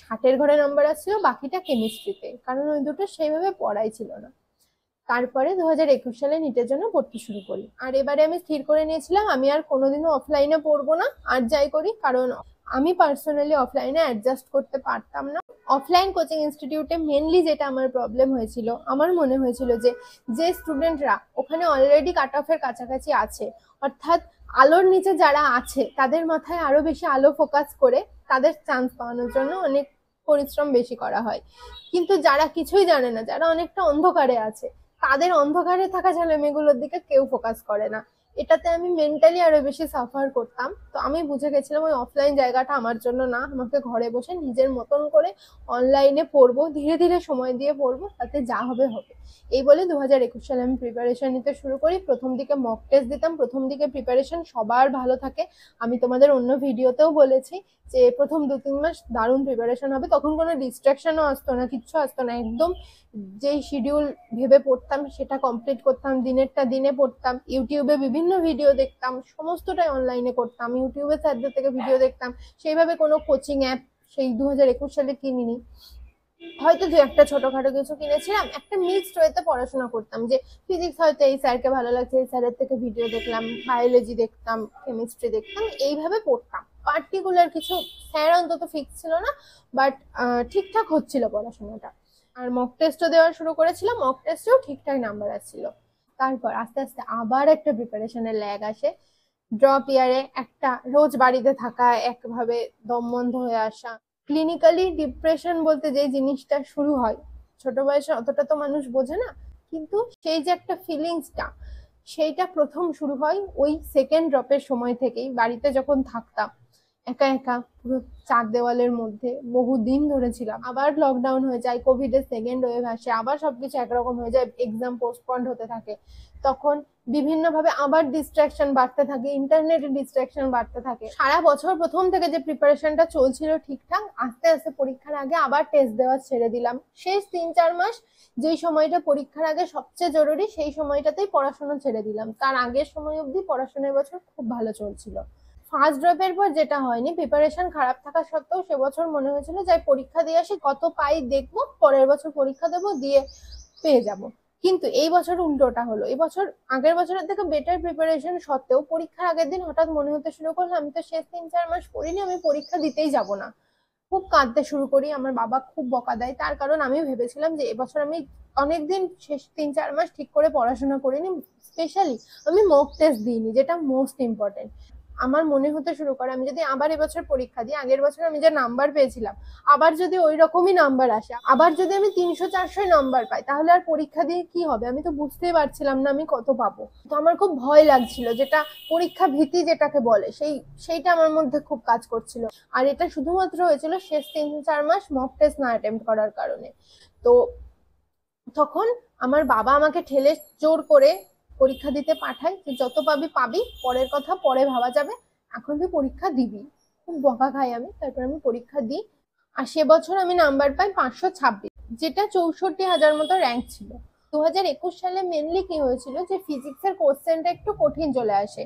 Speaker 1: ষাটের ঘরে নাম্বার আসছিল বাকিটা কেমিস্ট্রিতে কারণ ওই দুটো সেইভাবে পড়াই ছিল না তারপরে দু হাজার একুশ সালে নিটের জন্য পড়তে শুরু করি আর এবারে আমি স্থির করে নিয়েছিলাম আমি আর কোনোদিনও অফলাইনে পড়বো না আর যাই করি কারণ আমি পার্সোনালি অফলাইনে অ্যাডজাস্ট করতে পারতাম না অফলাইন কোচিং ইনস্টিটিউটে মেনলি যেটা আমার প্রবলেম হয়েছিল আমার মনে হয়েছিল যে যে স্টুডেন্টরা ওখানে অলরেডি কাট অফের কাছাকাছি আছে অর্থাৎ আলোর নিচে যারা আছে তাদের মাথায় আরও বেশি আলো ফোকাস করে তাদের চান্স পাওয়ানোর জন্য অনেক পরিশ্রম বেশি করা হয় কিন্তু যারা কিছুই জানে না যারা অনেকটা অন্ধকারে আছে তাদের অন্ধকারে থাকা ছেলেমেয়েগুলোর দিকে কেউ ফোকাস করে না এটাতে আমি মেন্টালি আরো বেশি সাফার করতাম তো আমি বুঝে গেছিলাম ওই অফলাইন জায়গাটা আমার জন্য না আমাকে ঘরে বসে নিজের মতন করে অনলাইনে পড়বো ধীরে ধীরে সময় দিয়ে পড়বো তাতে যা হবে হবে এই বলে দু হাজার একুশ সালে আমি প্রিপারেশন নিতে শুরু করি প্রথম দিকে মক টেস্ট দিতাম প্রথম দিকে প্রিপারেশন সবার ভালো থাকে আমি তোমাদের অন্য ভিডিওতেও বলেছি যে প্রথম দু তিন মাস দারুণ প্রিপারেশন হবে তখন কোনো ডিস্ট্রাকশনও আসতো না কিচ্ছু আসতো না একদম যেই শিডিউল ভেবে পড়তাম সেটা কমপ্লিট করতাম দিনেরটা দিনে পড়তাম ইউটিউবে বিভিন্ন ভিডিও দেখতাম সমস্তটাই অনলাইনে করতাম ইউটিউবে স্যারদের থেকে ভিডিও দেখতাম সেইভাবে কোনো কোচিং অ্যাপ সেই দু হাজার একুশ সালে কিনিনি হয়তো দু একটা ছোটখাটো কিছু কিনেছিলাম একটা মিক্সড ওয়েতে পড়াশোনা করতাম যে ফিজিক্স হয়তো এই স্যারকে ভালো লাগছে এই স্যারের থেকে ভিডিও দেখলাম বায়োলজি দেখতাম কেমিস্ট্রি দেখতাম এইভাবে পড়তাম পার্টিকুলার কিছু স্যার অন্তত ফিক্স ছিল না বাট ঠিকঠাক হচ্ছিল পড়াশোনাটা আর মক টেস্টও দেওয়া শুরু করেছিলাম মক টেস্টেও ঠিকঠাক নাম্বার আসছিল তারপর আস্তে আস্তে আবার একটা প্রিপারেশনের ল্যাগ আসে ড্রপ ইয়ারে একটা রোজ বাড়িতে থাকা একভাবে দম বন্ধ হয়ে আসা ক্লিনিক্যালি ডিপ্রেশন বলতে যে জিনিসটা শুরু হয় ছোট বয়সে অতটা তো মানুষ বোঝে না কিন্তু সেই যে একটা ফিলিংসটা সেইটা প্রথম শুরু হয় ওই সেকেন্ড ড্রপের সময় থেকেই বাড়িতে যখন থাকতাম একা একা পুরো চার দেওয়ালের মধ্যে বহু দিন ধরে ছিলাম আবার লকডাউন হয়ে যায় কোভিডের সেকেন্ড ওয়েভ আসে আবার সবকিছু একরকম হয়ে যায় এক্সাম পোস্টপন্ড হতে থাকে তখন বিভিন্নভাবে আবার ডিস্ট্রাকশন বাড়তে থাকে ইন্টারনেটের ডিস্ট্রাকশন বাড়তে থাকে সারা বছর প্রথম থেকে যে প্রিপারেশনটা চলছিল ঠিকঠাক আস্তে আস্তে পরীক্ষার আগে আবার টেস্ট দেওয়া ছেড়ে দিলাম শেষ তিন চার মাস যেই সময়টা পরীক্ষার আগে সবচেয়ে জরুরি সেই সময়টাতেই পড়াশোনা ছেড়ে দিলাম তার আগের সময় অবধি পড়াশোনার বছর খুব ভালো চলছিল ফার্স্ট ড্রপের পর যেটা হয়নি প্রিপারেশন খারাপ থাকা সত্ত্বেও সে বছর মনে হয়েছিল যাই পরীক্ষা দিয়ে আসি কত পাই দেখবো পরের বছর পরীক্ষা দেবো দিয়ে পেয়ে যাব কিন্তু এই বছর উল্টোটা হলো এবছর আগের বছরের থেকে বেটার প্রিপারেশন সত্ত্বেও পরীক্ষার আগের দিন হঠাৎ মনে হতে শুরু করলো আমি তো শেষ তিন চার মাস পড়িনি আমি পরীক্ষা দিতেই যাব না খুব কাঁদতে শুরু করি আমার বাবা খুব বকা দেয় তার কারণ আমি ভেবেছিলাম যে এবছর আমি অনেকদিন শেষ তিন চার মাস ঠিক করে পড়াশোনা করিনি স্পেশালি আমি মক টেস্ট দিইনি যেটা মোস্ট ইম্পর্টেন্ট আমার মনে হতে শুরু করে আমি যদি আবার এবছর পরীক্ষা দিই আগের বছর আমি যে নাম্বার পেয়েছিলাম আবার যদি ওই রকমই নাম্বার আসে আবার যদি আমি তিনশো চারশো নাম্বার পাই তাহলে আর পরীক্ষা দিয়ে কি হবে আমি তো বুঝতেই পারছিলাম না আমি কত পাবো তো আমার খুব ভয় লাগছিল যেটা পরীক্ষা ভীতি যেটাকে বলে সেই সেইটা আমার মধ্যে খুব কাজ করছিল আর এটা শুধুমাত্র হয়েছিল শেষ তিন চার মাস মক টেস্ট না অ্যাটেম্প করার কারণে তো তখন আমার বাবা আমাকে ঠেলে জোর করে পরীক্ষা দিতে পাঠায় যে যত পাবি পাবি পরের কথা পরে ভাবা যাবে এখন তুই পরীক্ষা দিবি খুব বকা খাই আমি তারপর আমি পরীক্ষা দিই আর সে বছর আমি নাম্বার পাই পাঁচশো ছাব্বিশ যেটা চৌষট্টি হাজার মতো র্যাঙ্ক ছিল দু সালে মেনলি কি হয়েছিল যে ফিজিক্সের কোশ্চেনটা একটু কঠিন চলে আসে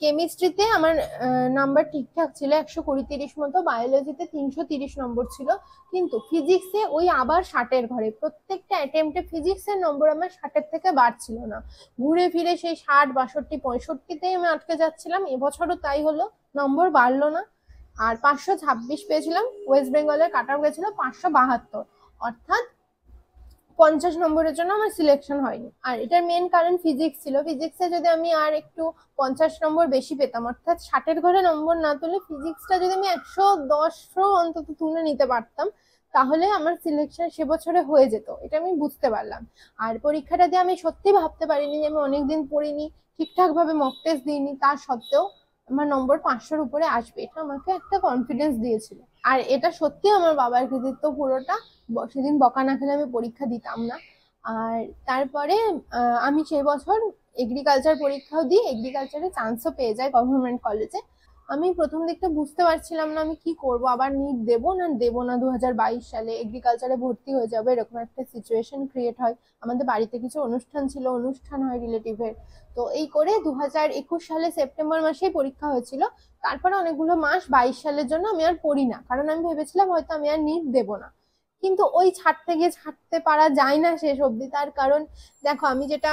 Speaker 1: কেমিস্ট্রিতে আমার নাম্বার ঠিকঠাক ছিল একশো কুড়ি তিরিশ মতো বায়োলজিতে তিনশো তিরিশ নম্বর ছিল কিন্তু ফিজিক্সে ওই আবার ষাটের ঘরে প্রত্যেকটা অ্যাটেম্পটে ফিজিক্সের নম্বর আমার ষাটের থেকে বাড়ছিল না ঘুরে ফিরে সেই ষাট বাষট্টি পঁয়ষট্টিতেই আমি আটকে যাচ্ছিলাম এবছরও তাই হলো নম্বর বাড়লো না আর পাঁচশো ছাব্বিশ পেয়েছিলাম ওয়েস্ট বেঙ্গলের কাট অফ গেছিলো পাঁচশো বাহাত্তর অর্থাৎ পঞ্চাশ নম্বরের জন্য আমার সিলেকশন হয়নি আর এটার মেন কারণ ফিজিক্স ছিল ফিজিক্সে যদি আমি আর একটু পঞ্চাশ নম্বর বেশি পেতাম অর্থাৎ ষাটের ঘরে নম্বর না তুলে ফিজিক্সটা যদি আমি একশো দশও অন্তত তুলে নিতে পারতাম তাহলে আমার সিলেকশন সে বছরে হয়ে যেত এটা আমি বুঝতে পারলাম আর পরীক্ষাটা দিয়ে আমি সত্যি ভাবতে পারিনি যে আমি অনেকদিন পড়িনি ঠিকঠাকভাবে মক টেস্ট দিইনি তার সত্ত্বেও আমার নম্বর পাঁচশোর উপরে আসবে এটা আমাকে একটা কনফিডেন্স দিয়েছিল আর এটা সত্যি আমার বাবার কৃতিত্ব পুরোটা সেদিন বকা না খেলে আমি পরীক্ষা দিতাম না আর তারপরে আমি সেই বছর এগ্রিকালচার পরীক্ষাও দিই এগ্রিকালচারে চান্সও পেয়ে যায় গভর্নমেন্ট কলেজে আমি প্রথম দিকটা বুঝতে পারছিলাম না আমি কি করব আবার নিট দেবো না দেবো না দু সালে এগ্রিকালচারে ভর্তি হয়ে যাবে এরকম একটা সিচুয়েশন ক্রিয়েট হয় আমাদের বাড়িতে কিছু অনুষ্ঠান ছিল অনুষ্ঠান হয় রিলেটিভের তো এই করে দু সালে সেপ্টেম্বর মাসেই পরীক্ষা হয়েছিল তারপরে অনেকগুলো মাস বাইশ সালের জন্য আমি আর পড়ি না কারণ আমি ভেবেছিলাম হয়তো আমি আর নিট দেবো না কিন্তু ওই ছাড়তে গিয়ে ছাড়তে পারা যায় না শেষ অবধি তার কারণ দেখো আমি যেটা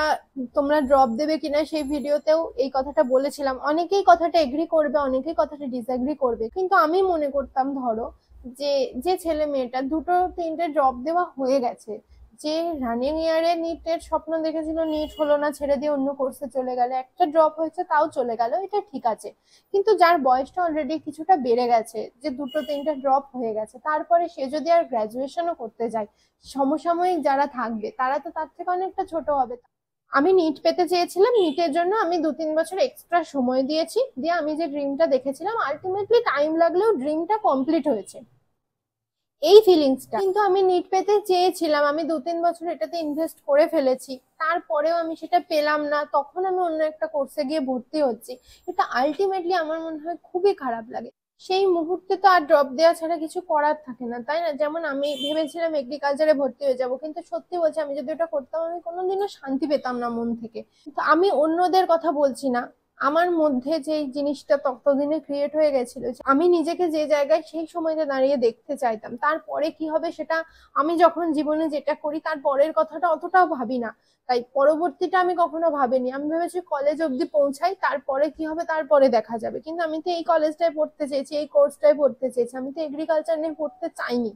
Speaker 1: তোমরা ড্রপ দেবে কিনা সেই ভিডিওতেও এই কথাটা বলেছিলাম অনেকেই কথাটা এগ্রি করবে অনেকেই কথাটা ডিসএগ্রি করবে কিন্তু আমি মনে করতাম ধরো যে যে ছেলে মেয়েটা দুটো তিনটে ড্রপ দেওয়া হয়ে গেছে যে রানিং ইয়ারে নিটের স্বপ্ন দেখেছিল নিট হলো না ছেড়ে দিয়ে অন্য কোর্সে চলে গেল একটা ড্রপ হয়েছে তাও চলে গেল এটা ঠিক আছে কিন্তু যার বয়সটা অলরেডি কিছুটা বেড়ে গেছে যে দুটো তিনটা ড্রপ হয়ে গেছে তারপরে সে যদি আর গ্রাজুয়েশনও করতে যায় সমসাময়িক যারা থাকবে তারা তো তার থেকে অনেকটা ছোট হবে আমি নিট পেতে চেয়েছিলাম নিটের জন্য আমি দু তিন বছর এক্সট্রা সময় দিয়েছি দিয়ে আমি যে ড্রিমটা দেখেছিলাম আলটিমেটলি টাইম লাগলেও ড্রিমটা কমপ্লিট হয়েছে এই ফিলিংসটা কিন্তু আমি নিট পেতে চেয়েছিলাম আমি দু তিন বছর এটাতে ইনভেস্ট করে ফেলেছি তারপরেও আমি সেটা পেলাম না তখন আমি অন্য একটা কোর্সে গিয়ে ভর্তি হচ্ছি এটা আলটিমেটলি আমার মনে হয় খুবই খারাপ লাগে সেই মুহূর্তে তো আর ড্রপ দেওয়া ছাড়া কিছু করার থাকে না তাই না যেমন আমি ভেবেছিলাম এগ্রিকালচারে ভর্তি হয়ে যাব কিন্তু সত্যি বলছি আমি যদি ওটা করতাম আমি কোনোদিনও শান্তি পেতাম না মন থেকে তো আমি অন্যদের কথা বলছি না আমার মধ্যে যে জিনিসটা ততদিনে ক্রিয়েট হয়ে গেছিল আমি নিজেকে যে জায়গায় সেই সময়টা দাঁড়িয়ে দেখতে চাইতাম তারপরে কি হবে সেটা আমি যখন জীবনে যেটা করি তার পরের কথাটা অতটাও ভাবি না তাই পরবর্তীটা আমি কখনো ভাবিনি আমি ভেবেছি কলেজ অব্দি পৌঁছাই তারপরে কি হবে তারপরে দেখা যাবে কিন্তু আমি তো এই কলেজটায় পড়তে চেয়েছি এই কোর্সটাই পড়তে চেয়েছি আমি তো এগ্রিকালচার নিয়ে পড়তে চাইনি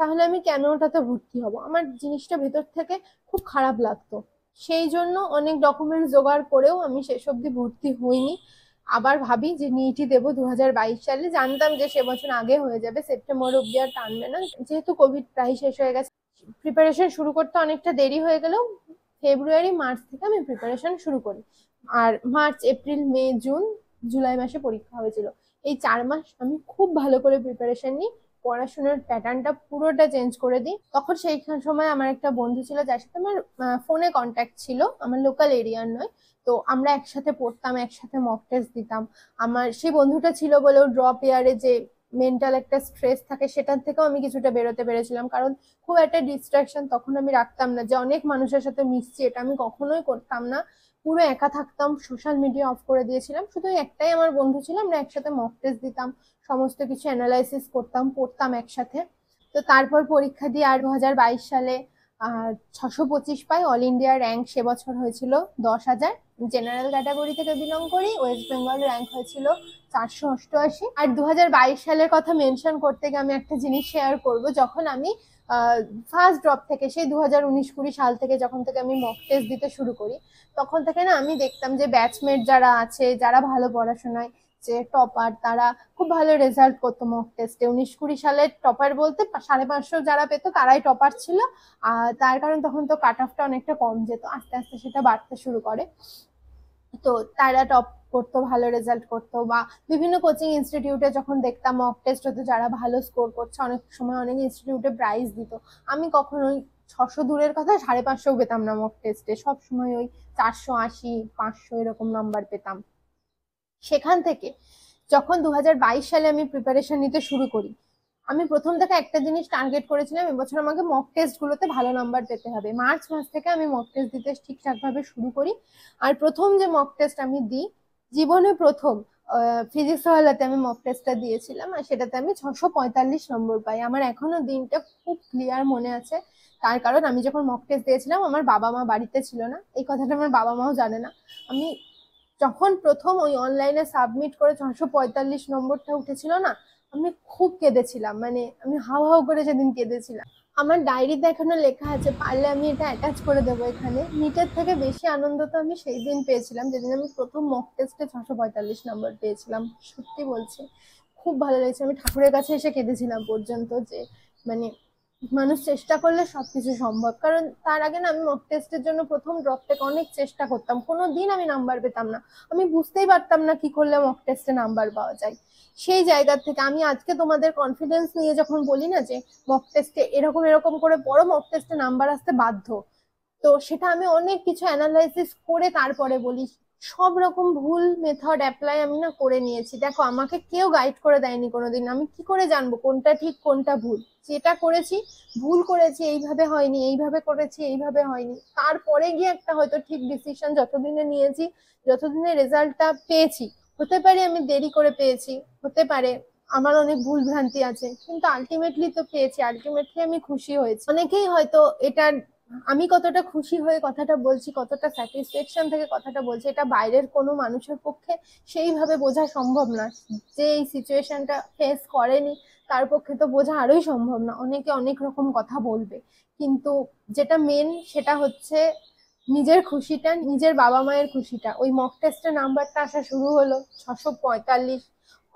Speaker 1: তাহলে আমি কেন ওটাতে ভর্তি হব আমার জিনিসটা ভেতর থেকে খুব খারাপ লাগতো সেই জন্য অনেক ডকুমেন্টস জোগাড় করেও আমি শেষ অবধি ভর্তি হইনি আবার ভাবি যে নিটি দেবো দু সালে জানতাম যে সে বছর আগে হয়ে যাবে সেপ্টেম্বর অব্দি আর টানবে না যেহেতু কোভিড প্রায় শেষ হয়ে গেছে প্রিপারেশন শুরু করতে অনেকটা দেরি হয়ে গেল ফেব্রুয়ারি মার্চ থেকে আমি প্রিপারেশন শুরু করি আর March April May June July মাসে পরীক্ষা হয়েছিল এই চার মাস আমি খুব ভালো করে প্রিপারেশন নিই পড়াশোনার প্যাটার্নটা পুরোটা চেঞ্জ করে দিই তখন সেইখান সময় আমার একটা বন্ধু ছিল যার সাথে আমার ফোনে কন্ট্যাক্ট ছিল আমার লোকাল এরিয়ার নয় তো আমরা একসাথে পড়তাম একসাথে মক টেস্ট দিতাম আমার সেই বন্ধুটা ছিল বলেও ড্রপ ইয়ারে যে মেন্টাল একটা স্ট্রেস থাকে সেটার থেকেও আমি কিছুটা বেরোতে পেরেছিলাম কারণ খুব একটা ডিস্ট্রাকশন তখন আমি রাখতাম না যে অনেক মানুষের সাথে মিশছি এটা আমি কখনোই করতাম না পুরো একা থাকতাম সোশ্যাল মিডিয়া অফ করে দিয়েছিলাম শুধু একটাই আমার বন্ধু ছিল আমরা একসাথে মক টেস্ট দিতাম সমস্ত কিছু অ্যানালাইসিস করতাম পড়তাম একসাথে তো তারপর পরীক্ষা দিয়ে আর দু হাজার বাইশ সালে ছশো পঁচিশ পাই অল ইন্ডিয়া র্যাঙ্ক সে বছর হয়েছিল দশ হাজার জেনারেল ক্যাটাগরি থেকে বিলং করি ওয়েস্ট বেঙ্গল র্যাঙ্ক হয়েছিল চারশো অষ্টআশি আর দু সালের কথা মেনশন করতে গিয়ে আমি একটা জিনিস শেয়ার করব যখন আমি ফার্স্ট ড্রপ থেকে সেই দু হাজার উনিশ কুড়ি সাল থেকে যখন থেকে আমি মক টেস্ট দিতে শুরু করি তখন থেকে না আমি দেখতাম যে ব্যাচমেট যারা আছে যারা ভালো পড়াশোনায় যে টপার তারা খুব ভালো রেজাল্ট করতো মক টেস্টে উনিশ কুড়ি সালে টপার বলতে সাড়ে পাঁচশো যারা পেতো তারাই টপার ছিল আর তার কারণ তখন তো কাট অফটা অনেকটা কম যেত আস্তে আস্তে সেটা বাড়তে শুরু করে তো তারা টপ করতো ভালো রেজাল্ট করতো বা বিভিন্ন কোচিং ইনস্টিটিউটে যখন দেখতাম মক টেস্ট হতো যারা ভালো স্কোর করছে অনেক সময় অনেক ইনস্টিটিউটে প্রাইজ দিত আমি কখনো ওই ছশো দূরের কথা সাড়ে পাঁচশো পেতাম না মক টেস্টে সব সময় ওই চারশো আশি পাঁচশো এরকম নাম্বার পেতাম সেখান থেকে যখন দু সালে আমি প্রিপারেশন নিতে শুরু করি আমি প্রথম থেকে একটা জিনিস টার্গেট করেছিলাম এবছর আমাকে মক টেস্টগুলোতে ভালো নাম্বার পেতে হবে মার্চ মাস থেকে আমি মক টেস্ট দিতে ঠিকঠাকভাবে শুরু করি আর প্রথম যে মক টেস্ট আমি দিই জীবনে প্রথম ফিজিক্স ওয়ালাতে আমি মক টেস্টটা দিয়েছিলাম আর সেটাতে আমি ছশো পঁয়তাল্লিশ নম্বর পাই আমার এখনো দিনটা খুব ক্লিয়ার মনে আছে তার কারণ আমি যখন মক টেস্ট দিয়েছিলাম আমার বাবা মা বাড়িতে ছিল না এই কথাটা আমার বাবা মাও জানে না আমি যখন প্রথম ওই অনলাইনে সাবমিট করে ছশো পঁয়তাল্লিশ নম্বরটা উঠেছিল না আমি খুব কেঁদেছিলাম মানে আমি হাও হাও করে সেদিন কেঁদেছিলাম আমার ডায়েরি দেখানো লেখা আছে পারলে আমি এটা অ্যাটাচ করে দেবো এখানে নিটের থেকে বেশি আনন্দ তো আমি সেই দিন পেয়েছিলাম যেদিন আমি প্রথম মক টেস্টে ছশো পঁয়তাল্লিশ নম্বর পেয়েছিলাম সত্যি বলছি খুব ভালো লেগেছে আমি ঠাকুরের কাছে এসে কেঁদেছিলাম পর্যন্ত যে মানে মানুষ চেষ্টা করলে সবকিছু সম্ভব কারণ তার আগে না আমি মক টেস্টের জন্য প্রথম ড্রপ থেকে অনেক চেষ্টা করতাম কোনো দিন আমি নাম্বার পেতাম না আমি বুঝতেই পারতাম না কি করলে মক টেস্টে নাম্বার পাওয়া যায় সেই জায়গা থেকে আমি আজকে তোমাদের কনফিডেন্স নিয়ে যখন বলি না যে মক টেস্টে এরকম এরকম করে পড়ো মক টেস্টে নাম্বার আসতে বাধ্য তো সেটা আমি অনেক কিছু অ্যানালাইসিস করে তারপরে বলি সব রকম ভুল মেথড অ্যাপ্লাই আমি না করে নিয়েছি দেখো আমাকে কেউ গাইড করে দেয়নি কোনোদিন আমি কি করে জানবো কোনটা ঠিক কোনটা ভুল যেটা করেছি ভুল করেছি এইভাবে হয়নি এইভাবে করেছি এইভাবে হয়নি তারপরে গিয়ে একটা হয়তো ঠিক ডিসিশন যতদিনে নিয়েছি যতদিনে রেজাল্টটা পেয়েছি হতে পারে আমি দেরি করে পেয়েছি হতে পারে আমার অনেক ভুল ভ্রান্তি আছে কিন্তু আলটিমেটলি তো পেয়েছি আলটিমেটলি আমি খুশি হয়েছি অনেকেই হয়তো এটা আমি কতটা খুশি হয়ে কথাটা বলছি কতটা স্যাটিসফ্যাকশন থেকে কথাটা বলছি এটা বাইরের কোনো মানুষের পক্ষে সেইভাবে বোঝা সম্ভব না যে এই সিচুয়েশনটা ফেস করেনি তার পক্ষে তো বোঝা আরোই সম্ভব না অনেকে অনেক রকম কথা বলবে কিন্তু যেটা মেন সেটা হচ্ছে নিজের খুশিটা নিজের বাবা মায়ের খুশিটা ওই মক টেস্টের নাম্বারটা আসা শুরু হলো ছশো পঁয়তাল্লিশ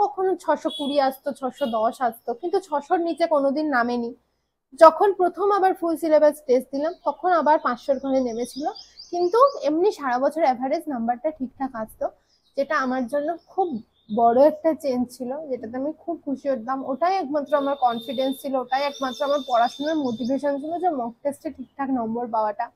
Speaker 1: কখনো ছশো কুড়ি আসতো ছশো দশ আসতো কিন্তু ছশোর নিচে কোনোদিন নামেনি যখন প্রথম আবার ফুল সিলেবাস টেস্ট দিলাম তখন আবার পাঁচশোর ঘরে নেমেছিল কিন্তু এমনি সারা বছর অ্যাভারেজ নাম্বারটা ঠিকঠাক আসতো যেটা আমার জন্য খুব বড় একটা চেঞ্জ ছিল যেটাতে আমি খুব খুশি হতাম ওটাই একমাত্র আমার কনফিডেন্স ছিল ওটাই একমাত্র আমার পড়াশোনার মোটিভেশন ছিল যে মক টেস্টে ঠিকঠাক নম্বর পাওয়াটা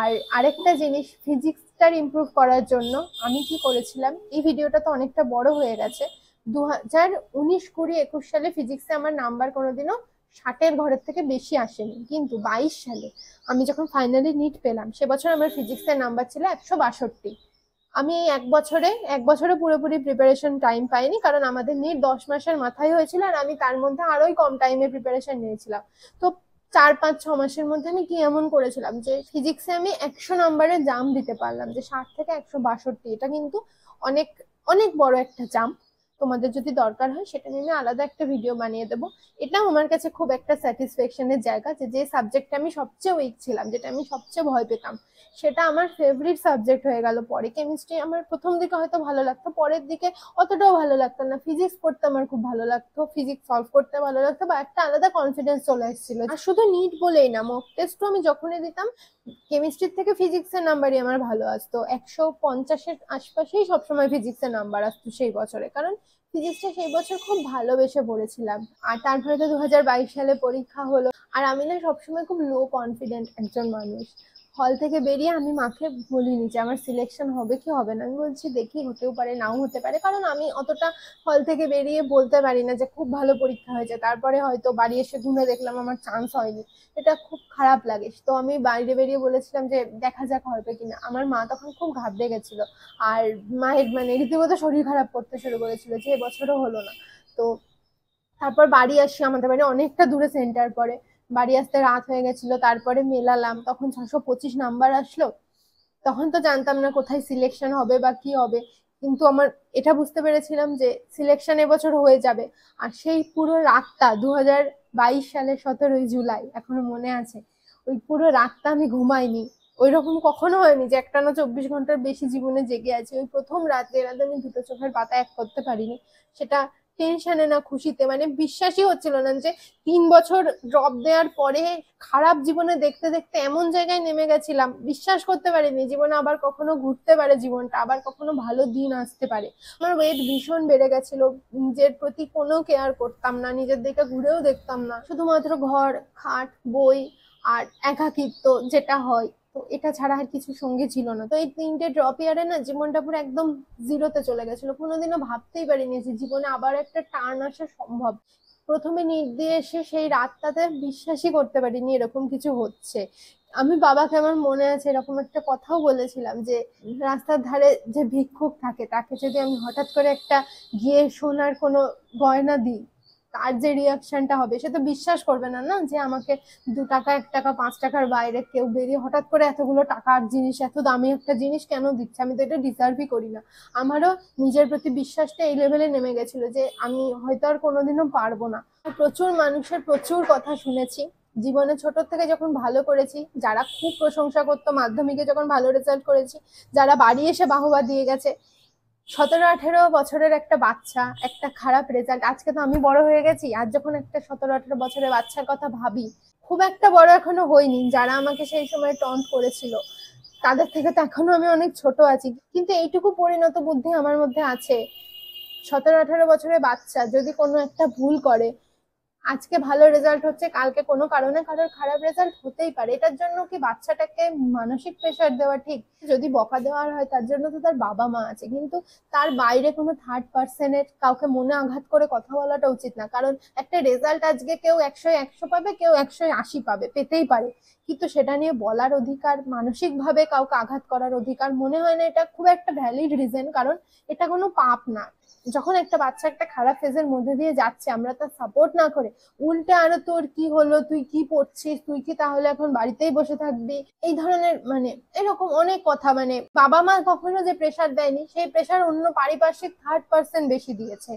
Speaker 1: আর আরেকটা জিনিস ফিজিক্সটার ইম্প্রুভ করার জন্য আমি কি করেছিলাম এই ভিডিওটা তো অনেকটা বড় হয়ে গেছে দু হাজার উনিশ কুড়ি একুশ সালে ফিজিক্সে আমার নাম্বার কোনোদিনও ষাটের ঘরের থেকে বেশি আসেনি কিন্তু বাইশ সালে আমি যখন ফাইনালি নিট পেলাম সে বছর আমার ফিজিক্সের নাম্বার ছিল একশো বাষট্টি আমি এই এক বছরে এক বছরে পুরোপুরি প্রিপারেশন টাইম পাইনি কারণ আমাদের নিট দশ মাসের মাথায় হয়েছিল আর আমি তার মধ্যে আরোই কম টাইমে প্রিপারেশন নিয়েছিলাম তো চার পাঁচ ছ মাসের মধ্যে আমি কি এমন করেছিলাম যে ফিজিক্সে আমি একশো নাম্বারে জাম দিতে পারলাম যে ষাট থেকে একশো বাষট্টি এটা কিন্তু অনেক অনেক বড় একটা জাম্প তোমাদের যদি দরকার হয় সেটা নিয়ে আমি আলাদা একটা ভিডিও বানিয়ে দেবো এটাও আমার কাছে খুব একটা স্যাটিসফ্যাকশনের জায়গা যে যে সাবজেক্টটা আমি সবচেয়ে উইক ছিলাম যেটা আমি সবচেয়ে ভয় পেতাম সেটা আমার ফেভারিট সাবজেক্ট হয়ে গেল পরে কেমিস্ট্রি আমার প্রথম দিকে হয়তো ভালো লাগতো পরের দিকে অতটাও ভালো লাগতো না ফিজিক্স পড়তে আমার খুব ভালো লাগতো ফিজিক্স সলভ করতে ভালো লাগতো বা একটা আলাদা কনফিডেন্স চলে এসেছিল আর শুধু নিট বলেই না মক টেস্টও আমি যখনই দিতাম কেমিস্ট্রি থেকে ফিজিক্স এর নাম্বারই আমার ভালো আসতো একশো পঞ্চাশের আশপাশেই সবসময় ফিজিক্সের নাম্বার আসতো সেই বছরে কারণ ফিজিক্সটা সেই বছর খুব ভালোবেসে পড়েছিলাম আর তারপরে তো দু সালে পরীক্ষা হলো আর আমি না সবসময় খুব লো কনফিডেন্ট একজন মানুষ হল থেকে বেরিয়ে আমি মাকে বলিনি যে আমার সিলেকশন হবে কি হবে না আমি বলছি দেখি হতেও পারে নাও হতে পারে কারণ আমি অতটা হল থেকে বেরিয়ে বলতে পারি না যে খুব ভালো পরীক্ষা হয়েছে তারপরে হয়তো বাড়ি এসে ঘুরে দেখলাম আমার চান্স হয়নি এটা খুব খারাপ লাগে তো আমি বাইরে বেরিয়ে বলেছিলাম যে দেখা যাক হবে কিনা আমার মা তখন খুব ঘাবড়ে গেছিলো আর মায়ের মানে রীতিমতো শরীর খারাপ করতে শুরু করেছিল যে এবছরও হলো না তো তারপর বাড়ি আসি আমাদের বাড়ি অনেকটা দূরে সেন্টার পরে বাড়ি আসতে রাত হয়ে গেছিল তারপরে মেলালাম তখন ছশো পঁচিশ নাম্বার আসলো তখন তো জানতাম না কোথায় সিলেকশন হবে বা কি হবে কিন্তু আমার এটা বুঝতে পেরেছিলাম যে সিলেকশন এবছর হয়ে যাবে আর সেই পুরো রাতটা দু বাইশ সালের সতেরোই জুলাই এখনো মনে আছে ওই পুরো রাতটা আমি ঘুমাইনি ওই রকম কখনো হয়নি যে একটা না চব্বিশ ঘন্টার বেশি জীবনে জেগে আছে ওই প্রথম রাতে রাতে আমি দুটো চোখের পাতা এক করতে পারিনি সেটা টেনশনে না খুশিতে মানে বিশ্বাসই হচ্ছিল না যে তিন বছর ড্রপ দেওয়ার পরে খারাপ জীবনে দেখতে দেখতে এমন জায়গায় নেমে গেছিলাম বিশ্বাস করতে পারিনি জীবনে আবার কখনো ঘুরতে পারে জীবনটা আবার কখনো ভালো দিন আসতে পারে আমার ওয়েট ভীষণ বেড়ে গেছিল নিজের প্রতি কোনো কেয়ার করতাম না নিজের দিকে ঘুরেও দেখতাম না শুধুমাত্র ঘর খাট বই আর একাকিত্ব যেটা হয় তো এটা ছাড়া আর কিছু সঙ্গে ছিল না তো এই তিনটে ড্রপ ইয়ারে না জীবনটা পুরো একদম জিরোতে চলে গেছিলো কোনোদিনও ভাবতেই পারিনি যে জীবনে আবার একটা টার্ন আসা সম্ভব প্রথমে নিট এসে সেই রাতটাতে বিশ্বাসই করতে পারিনি এরকম কিছু হচ্ছে আমি বাবাকে আমার মনে আছে এরকম একটা কথাও বলেছিলাম যে রাস্তার ধারে যে ভিক্ষুক থাকে তাকে যদি আমি হঠাৎ করে একটা গিয়ে সোনার কোনো গয়না দিই তার যে রিয়াকশনটা হবে সে তো বিশ্বাস করবে না না যে আমাকে দু টাকা এক টাকা পাঁচ টাকার বাইরে কেউ বেরিয়ে হঠাৎ করে এতগুলো টাকার জিনিস এত দামি একটা জিনিস কেন দিচ্ছে আমি তো এটা ডিজার্ভই করি না আমারও নিজের প্রতি বিশ্বাসটা এই লেভেলে নেমে গেছিল যে আমি হয়তো আর কোনোদিনও পারবো না প্রচুর মানুষের প্রচুর কথা শুনেছি জীবনে ছোট থেকে যখন ভালো করেছি যারা খুব প্রশংসা করতো মাধ্যমিকে যখন ভালো রেজাল্ট করেছি যারা বাড়ি এসে বাহবা দিয়ে গেছে সতেরো আঠেরো বছরের একটা বাচ্চা একটা খারাপ রেজাল্ট আজকে তো আমি বড় হয়ে গেছি আর যখন একটা সতেরো আঠেরো বছরের বাচ্চার কথা ভাবি খুব একটা বড় এখনো হইনি যারা আমাকে সেই সময় টন্ট করেছিল তাদের থেকে তো এখনো আমি অনেক ছোট আছি কিন্তু এইটুকু পরিণত বুদ্ধি আমার মধ্যে আছে সতেরো আঠারো বছরের বাচ্চা যদি কোনো একটা ভুল করে আজকে ভালো রেজাল্ট হচ্ছে কালকে কোনো কারণে কারোর খারাপ রেজাল্ট হতেই পারে এটার জন্য কি বাচ্চাটাকে মানসিক প্রেশার দেওয়া ঠিক যদি বকা দেওয়ার হয় তার জন্য তো তার বাবা মা আছে কিন্তু তার বাইরে কোনো থার্ড পার্সনের কাউকে মনে আঘাত করে কথা বলাটা উচিত না কারণ একটা রেজাল্ট আজকে কেউ একশো একশো পাবে কেউ একশো আশি পাবে পেতেই পারে কিন্তু সেটা নিয়ে বলার অধিকার মানসিকভাবে কাউকে আঘাত করার অধিকার মনে হয় না এটা খুব একটা ভ্যালিড রিজন কারণ এটা কোনো পাপ না যখন একটা বাচ্চা একটা খারাপ ফেজের মধ্যে দিয়ে যাচ্ছে আমরা তার সাপোর্ট না করে উল্টে আরো তোর কি হলো তুই কি পড়ছিস তুই কি তাহলে এখন বাড়িতেই বসে থাকবি এই ধরনের মানে এরকম অনেক কথা মানে বাবা মা কখনো যে প্রেশার দেয়নি সেই প্রেশার অন্য পারিপার্শ্বিক থার্ড পার্সেন্ট বেশি দিয়েছে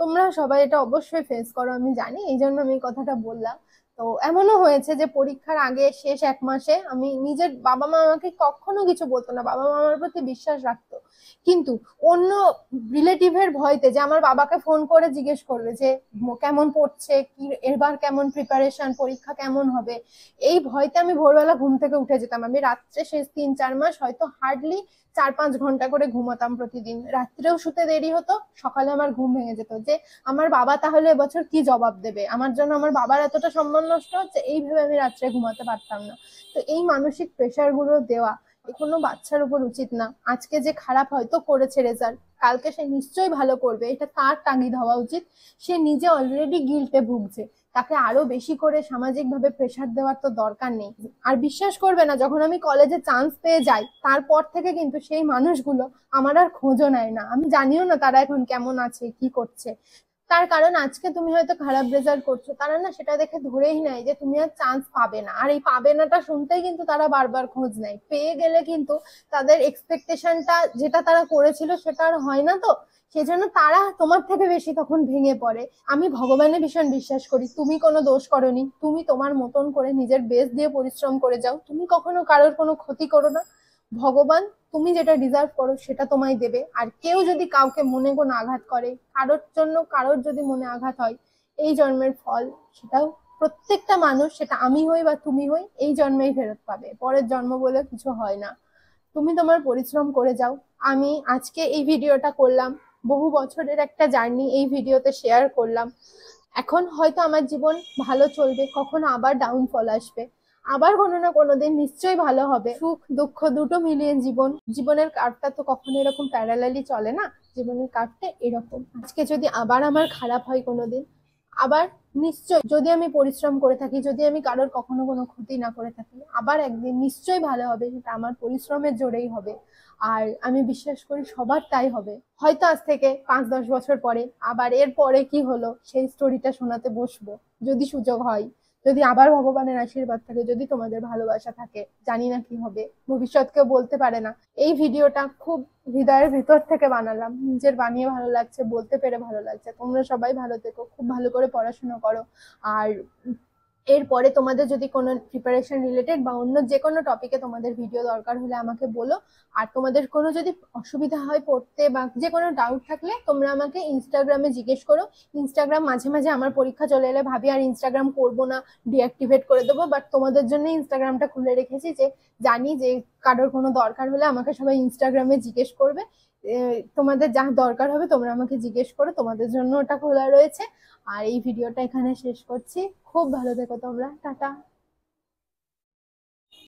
Speaker 1: তোমরা সবাই এটা অবশ্যই ফেস করো আমি জানি এই জন্য আমি কথাটা বললাম তো এমনও হয়েছে যে পরীক্ষার আগে শেষ এক মাসে আমি নিজের বাবা মা আমাকে কখনো কিছু বলতো না বাবা মা আমার প্রতি বিশ্বাস রাখতো কিন্তু অন্য রিলেটিভের ভয়তে যে আমার বাবাকে ফোন করে জিজ্ঞেস করবে যে কেমন পড়ছে কি এবার কেমন প্রিপারেশন পরীক্ষা কেমন হবে এই ভয়তে আমি ভোরবেলা ঘুম থেকে উঠে যেতাম আমি রাত্রে শেষ তিন চার মাস হয়তো হার্ডলি চার পাঁচ ঘন্টা করে ঘুমাতাম প্রতিদিন রাত্রেও শুতে দেরি হতো সকালে আমার ঘুম ভেঙে যেত যে আমার বাবা তাহলে এবছর কি জবাব দেবে আমার জন্য আমার বাবার এতটা সম্মান নষ্ট হচ্ছে এইভাবে আমি রাত্রে ঘুমাতে পারতাম না তো এই মানসিক গুলো দেওয়া কোনো বাচ্চার উপর উচিত না আজকে যে খারাপ হয়তো করেছে রেজাল্ট কালকে সে নিশ্চয়ই ভালো করবে এটা তার টাঙ্গি দেওয়া উচিত সে নিজে অলরেডি গিল্টে ভুগছে তাকে আরো বেশি করে সামাজিকভাবে প্রেশার দেওয়ার তো দরকার নেই আর বিশ্বাস করবে না যখন আমি কলেজে চান্স পেয়ে যাই তারপর থেকে কিন্তু সেই মানুষগুলো আমার আর খোঁজও নেয় না আমি জানিও না তারা এখন কেমন আছে কি করছে তার কারণ আজকে তুমি হয়তো খারাপ রেজাল্ট করছো তারা না সেটা দেখে ধরেই নেয় যে তুমি আর চান্স পাবে না আর এই পাবে নাটা শুনতেই কিন্তু তারা বারবার খোঁজ নেয় পেয়ে গেলে কিন্তু তাদের এক্সপেকটেশনটা যেটা তারা করেছিল সেটা আর হয় না তো সেজন্য তারা তোমার থেকে বেশি তখন ভেঙে পড়ে আমি ভগবানে ভীষণ বিশ্বাস করি তুমি কোনো দোষ করনি তুমি তোমার মতন করে নিজের বেশ দিয়ে পরিশ্রম করে যাও তুমি কখনো কারোর কোনো ক্ষতি করো না ভগবান তুমি যেটা ডিজার্ভ করো সেটা তোমায় দেবে আর কেউ যদি কাউকে মনে কোনো আঘাত করে কারোর জন্য কারোর যদি মনে আঘাত হয় এই জন্মের ফল সেটাও প্রত্যেকটা মানুষ সেটা আমি হই বা তুমি হই এই জন্মেই ফেরত পাবে পরের জন্ম বলে কিছু হয় না তুমি তোমার পরিশ্রম করে যাও আমি আজকে এই ভিডিওটা করলাম বহু বছরের একটা জার্নি এই ভিডিওতে শেয়ার করলাম এখন হয়তো আমার জীবন ভালো চলবে কখনো আবার ডাউনফল আসবে আবার কোনো না কোনো দিন নিশ্চয়ই ভালো হবে সুখ দুঃখ দুটো মিলিয়ে জীবন জীবনের কার্ডটা তো কখনো এরকম প্যারালালি চলে না জীবনের কার্ডটা এরকম আজকে যদি আবার আমার খারাপ হয় কোনো দিন আবার নিশ্চয় যদি আমি পরিশ্রম করে থাকি যদি আমি কারোর কখনো কোনো ক্ষতি না করে থাকি আবার একদিন নিশ্চয়ই ভালো হবে সেটা আমার পরিশ্রমের জোরেই হবে আর আমি বিশ্বাস করি সবার তাই হবে হয়তো আজ থেকে পাঁচ দশ বছর পরে আবার এর পরে কি হলো সেই স্টোরিটা শোনাতে বসবো যদি সুযোগ হয় যদি আবার ভগবানের আশীর্বাদ থাকে যদি তোমাদের ভালোবাসা থাকে জানি না কি হবে কেউ বলতে পারে না এই ভিডিওটা খুব হৃদয়ের ভিতর থেকে বানালাম নিজের বানিয়ে ভালো লাগছে বলতে পেরে ভালো লাগছে তোমরা সবাই ভালো থেকো খুব ভালো করে পড়াশোনা করো আর এরপরে তোমাদের যদি কোনো প্রিপারেশন রিলেটেড বা অন্য যে কোনো টপিকে তোমাদের ভিডিও দরকার হলে আমাকে বলো আর তোমাদের কোনো যদি অসুবিধা হয় পড়তে বা যে কোনো ডাউট থাকলে তোমরা আমাকে ইনস্টাগ্রামে জিজ্ঞেস করো ইনস্টাগ্রাম মাঝে মাঝে আমার পরীক্ষা চলে এলে ভাবি আর ইনস্টাগ্রাম করবো না ডিঅ্যাক্টিভেট করে দেবো বাট তোমাদের জন্য ইনস্টাগ্রামটা খুলে রেখেছি যে জানি যে কারোর কোনো দরকার হলে আমাকে সবাই ইনস্টাগ্রামে জিজ্ঞেস করবে তোমাদের যা দরকার হবে তোমরা আমাকে জিজ্ঞেস করো তোমাদের জন্য ওটা খোলা রয়েছে আর এই ভিডিওটা এখানে শেষ করছি খুব ভালো থেকো তোমরা টাটা